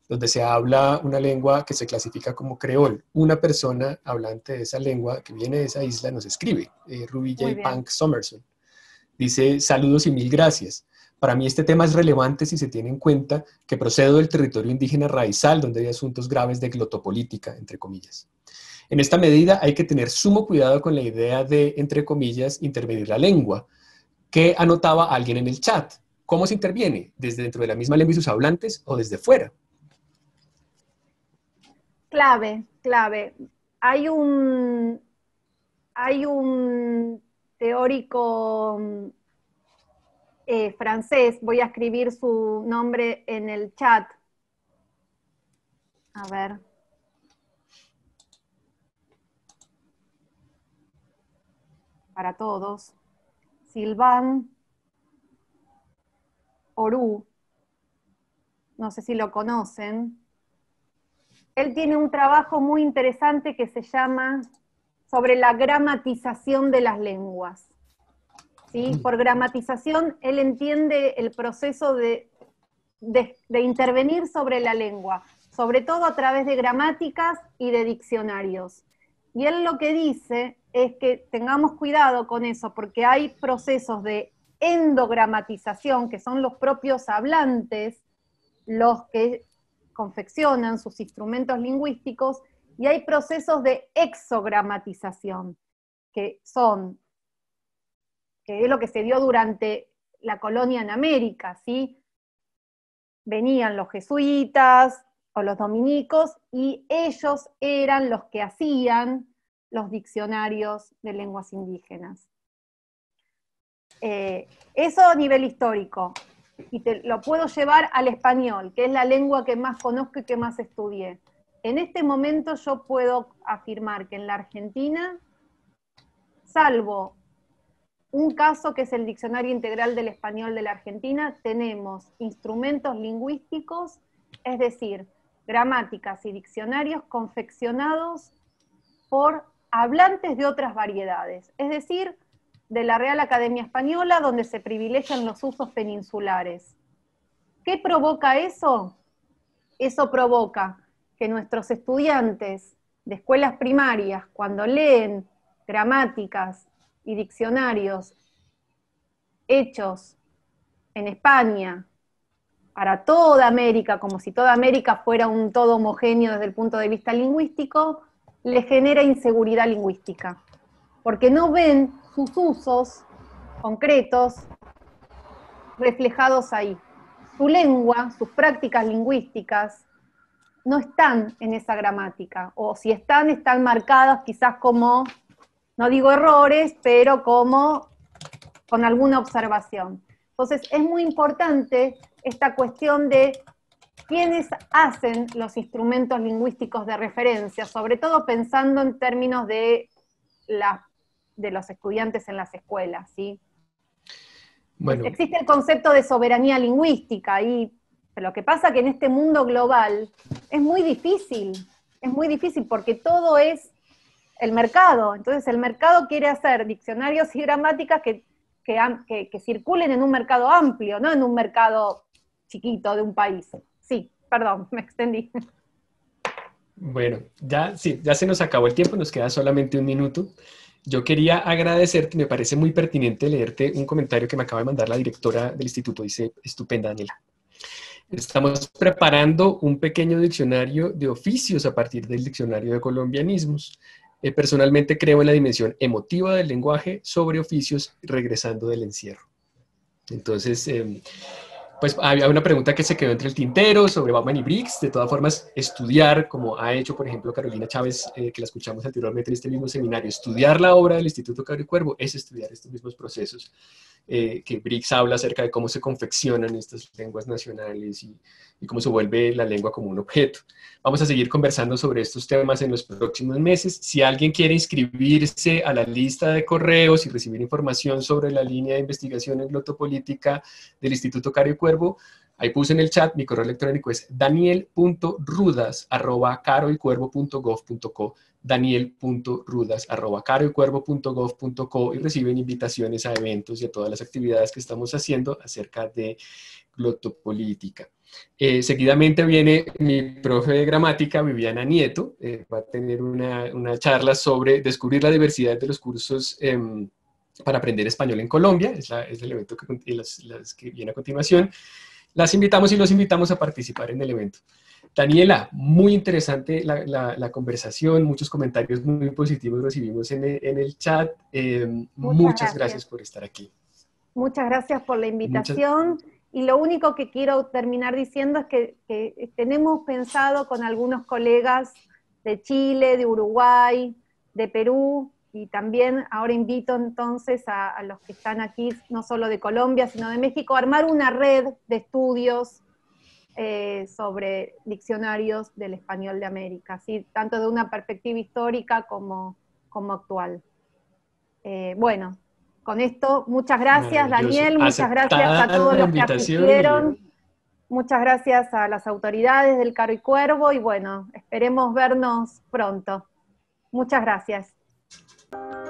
donde se habla una lengua que se clasifica como creol. Una persona hablante de esa lengua que viene de esa isla nos escribe, eh, Ruby J. Punk Somerson. Dice, saludos y mil gracias. Para mí este tema es relevante si se tiene en cuenta que procedo del territorio indígena raizal, donde hay asuntos graves de glotopolítica, entre comillas. En esta medida hay que tener sumo cuidado con la idea de, entre comillas, intervenir la lengua, que anotaba alguien en el chat. ¿Cómo se interviene? ¿Desde dentro de la misma lengua y sus hablantes o desde fuera? Clave, clave. Hay un, hay un teórico eh, francés, voy a escribir su nombre en el chat. A ver. Para todos. Silván Orú. No sé si lo conocen. Él tiene un trabajo muy interesante que se llama sobre la gramatización de las lenguas. ¿Sí? Mm. Por gramatización, él entiende el proceso de, de intervenir sobre la lengua, sobre todo a través de gramáticas y de diccionarios. Y él lo que dice es que tengamos cuidado con eso, porque hay procesos de endogramatización, que son los propios hablantes los que confeccionan sus instrumentos lingüísticos, y hay procesos de exogramatización, que son, que es lo que se dio durante la colonia en América, ¿sí? Venían los jesuitas o los dominicos y ellos eran los que hacían los diccionarios de lenguas indígenas. Eh, eso a nivel histórico, y te lo puedo llevar al español, que es la lengua que más conozco y que más estudié. En este momento yo puedo afirmar que en la Argentina, salvo un caso que es el Diccionario Integral del Español de la Argentina, tenemos instrumentos lingüísticos, es decir, gramáticas y diccionarios confeccionados por hablantes de otras variedades, es decir, de la Real Academia Española, donde se privilegian los usos peninsulares. ¿Qué provoca eso? Eso provoca que nuestros estudiantes de escuelas primarias, cuando leen gramáticas y diccionarios hechos en España, para toda América, como si toda América fuera un todo homogéneo desde el punto de vista lingüístico, le genera inseguridad lingüística, porque no ven sus usos concretos reflejados ahí. Su lengua, sus prácticas lingüísticas, no están en esa gramática, o si están, están marcados quizás como, no digo errores, pero como con alguna observación. Entonces, es muy importante esta cuestión de quiénes hacen los instrumentos lingüísticos de referencia, sobre todo pensando en términos de, los estudiantes en las escuelas, ¿sí? Existe el concepto de soberanía lingüística y pero Lo que pasa es que en este mundo global es muy difícil, es muy difícil porque todo es el mercado. Entonces el mercado quiere hacer diccionarios y gramáticas que, circulen en un mercado amplio, no en un mercado chiquito de un país. Sí, perdón, me extendí. Bueno, ya, ya se nos acabó el tiempo, nos queda solamente un minuto. Yo quería agradecerte, me parece muy pertinente leerte un comentario que me acaba de mandar la directora del instituto. Dice, estupenda, Daniela. Estamos preparando un pequeño diccionario de oficios a partir del diccionario de colombianismos. Eh, personalmente creo en la dimensión emotiva del lenguaje sobre oficios regresando del encierro. Entonces, em, pues había una pregunta que se quedó entre el tintero sobre Bauman y Briggs. De todas formas, estudiar, como ha hecho, por ejemplo, Carolina Chávez, eh, que la escuchamos anteriormente en este mismo seminario, estudiar la obra del Instituto y Cuervo es estudiar estos mismos procesos. Eh, que Briggs habla acerca de cómo se confeccionan estas lenguas nacionales y, y, cómo se vuelve la lengua como un objeto. Vamos a seguir conversando sobre estos temas en los próximos meses. Si alguien quiere inscribirse a la lista de correos y recibir información sobre la línea de investigación en glotopolítica del Instituto Cario Cuervo, Ahí puse en el chat, mi correo electrónico es daniel.rudas.caroycuervo.gov.co daniel.rudas.caroycuervo.gov.co y reciben invitaciones a eventos y a todas las actividades que estamos haciendo acerca de glotopolítica. Eh, seguidamente viene mi profe de gramática, Viviana Nieto, eh, va a tener una, charla sobre descubrir la diversidad de los cursos em, para aprender español en Colombia, es, el evento que viene a continuación las invitamos y los invitamos a participar en el evento. Daniela, muy interesante la, conversación, muchos comentarios muy positivos recibimos en, el chat. Eh, muchas, gracias. por estar aquí. Muchas gracias por la invitación. Y lo único que quiero terminar diciendo es que, que tenemos pensado con algunos colegas de Chile, de Uruguay, de Perú, y también ahora invito entonces a, los que están aquí, no solo de Colombia, sino de México, a armar una red de estudios eh, sobre diccionarios del español de América, tanto de una perspectiva histórica como, como actual. Eh, bueno, con esto, muchas gracias Daniel, muchas gracias a todos los que asistieron. Muchas gracias a las autoridades del Caro y Cuervo y bueno, esperemos vernos pronto. Muchas gracias. Thank you.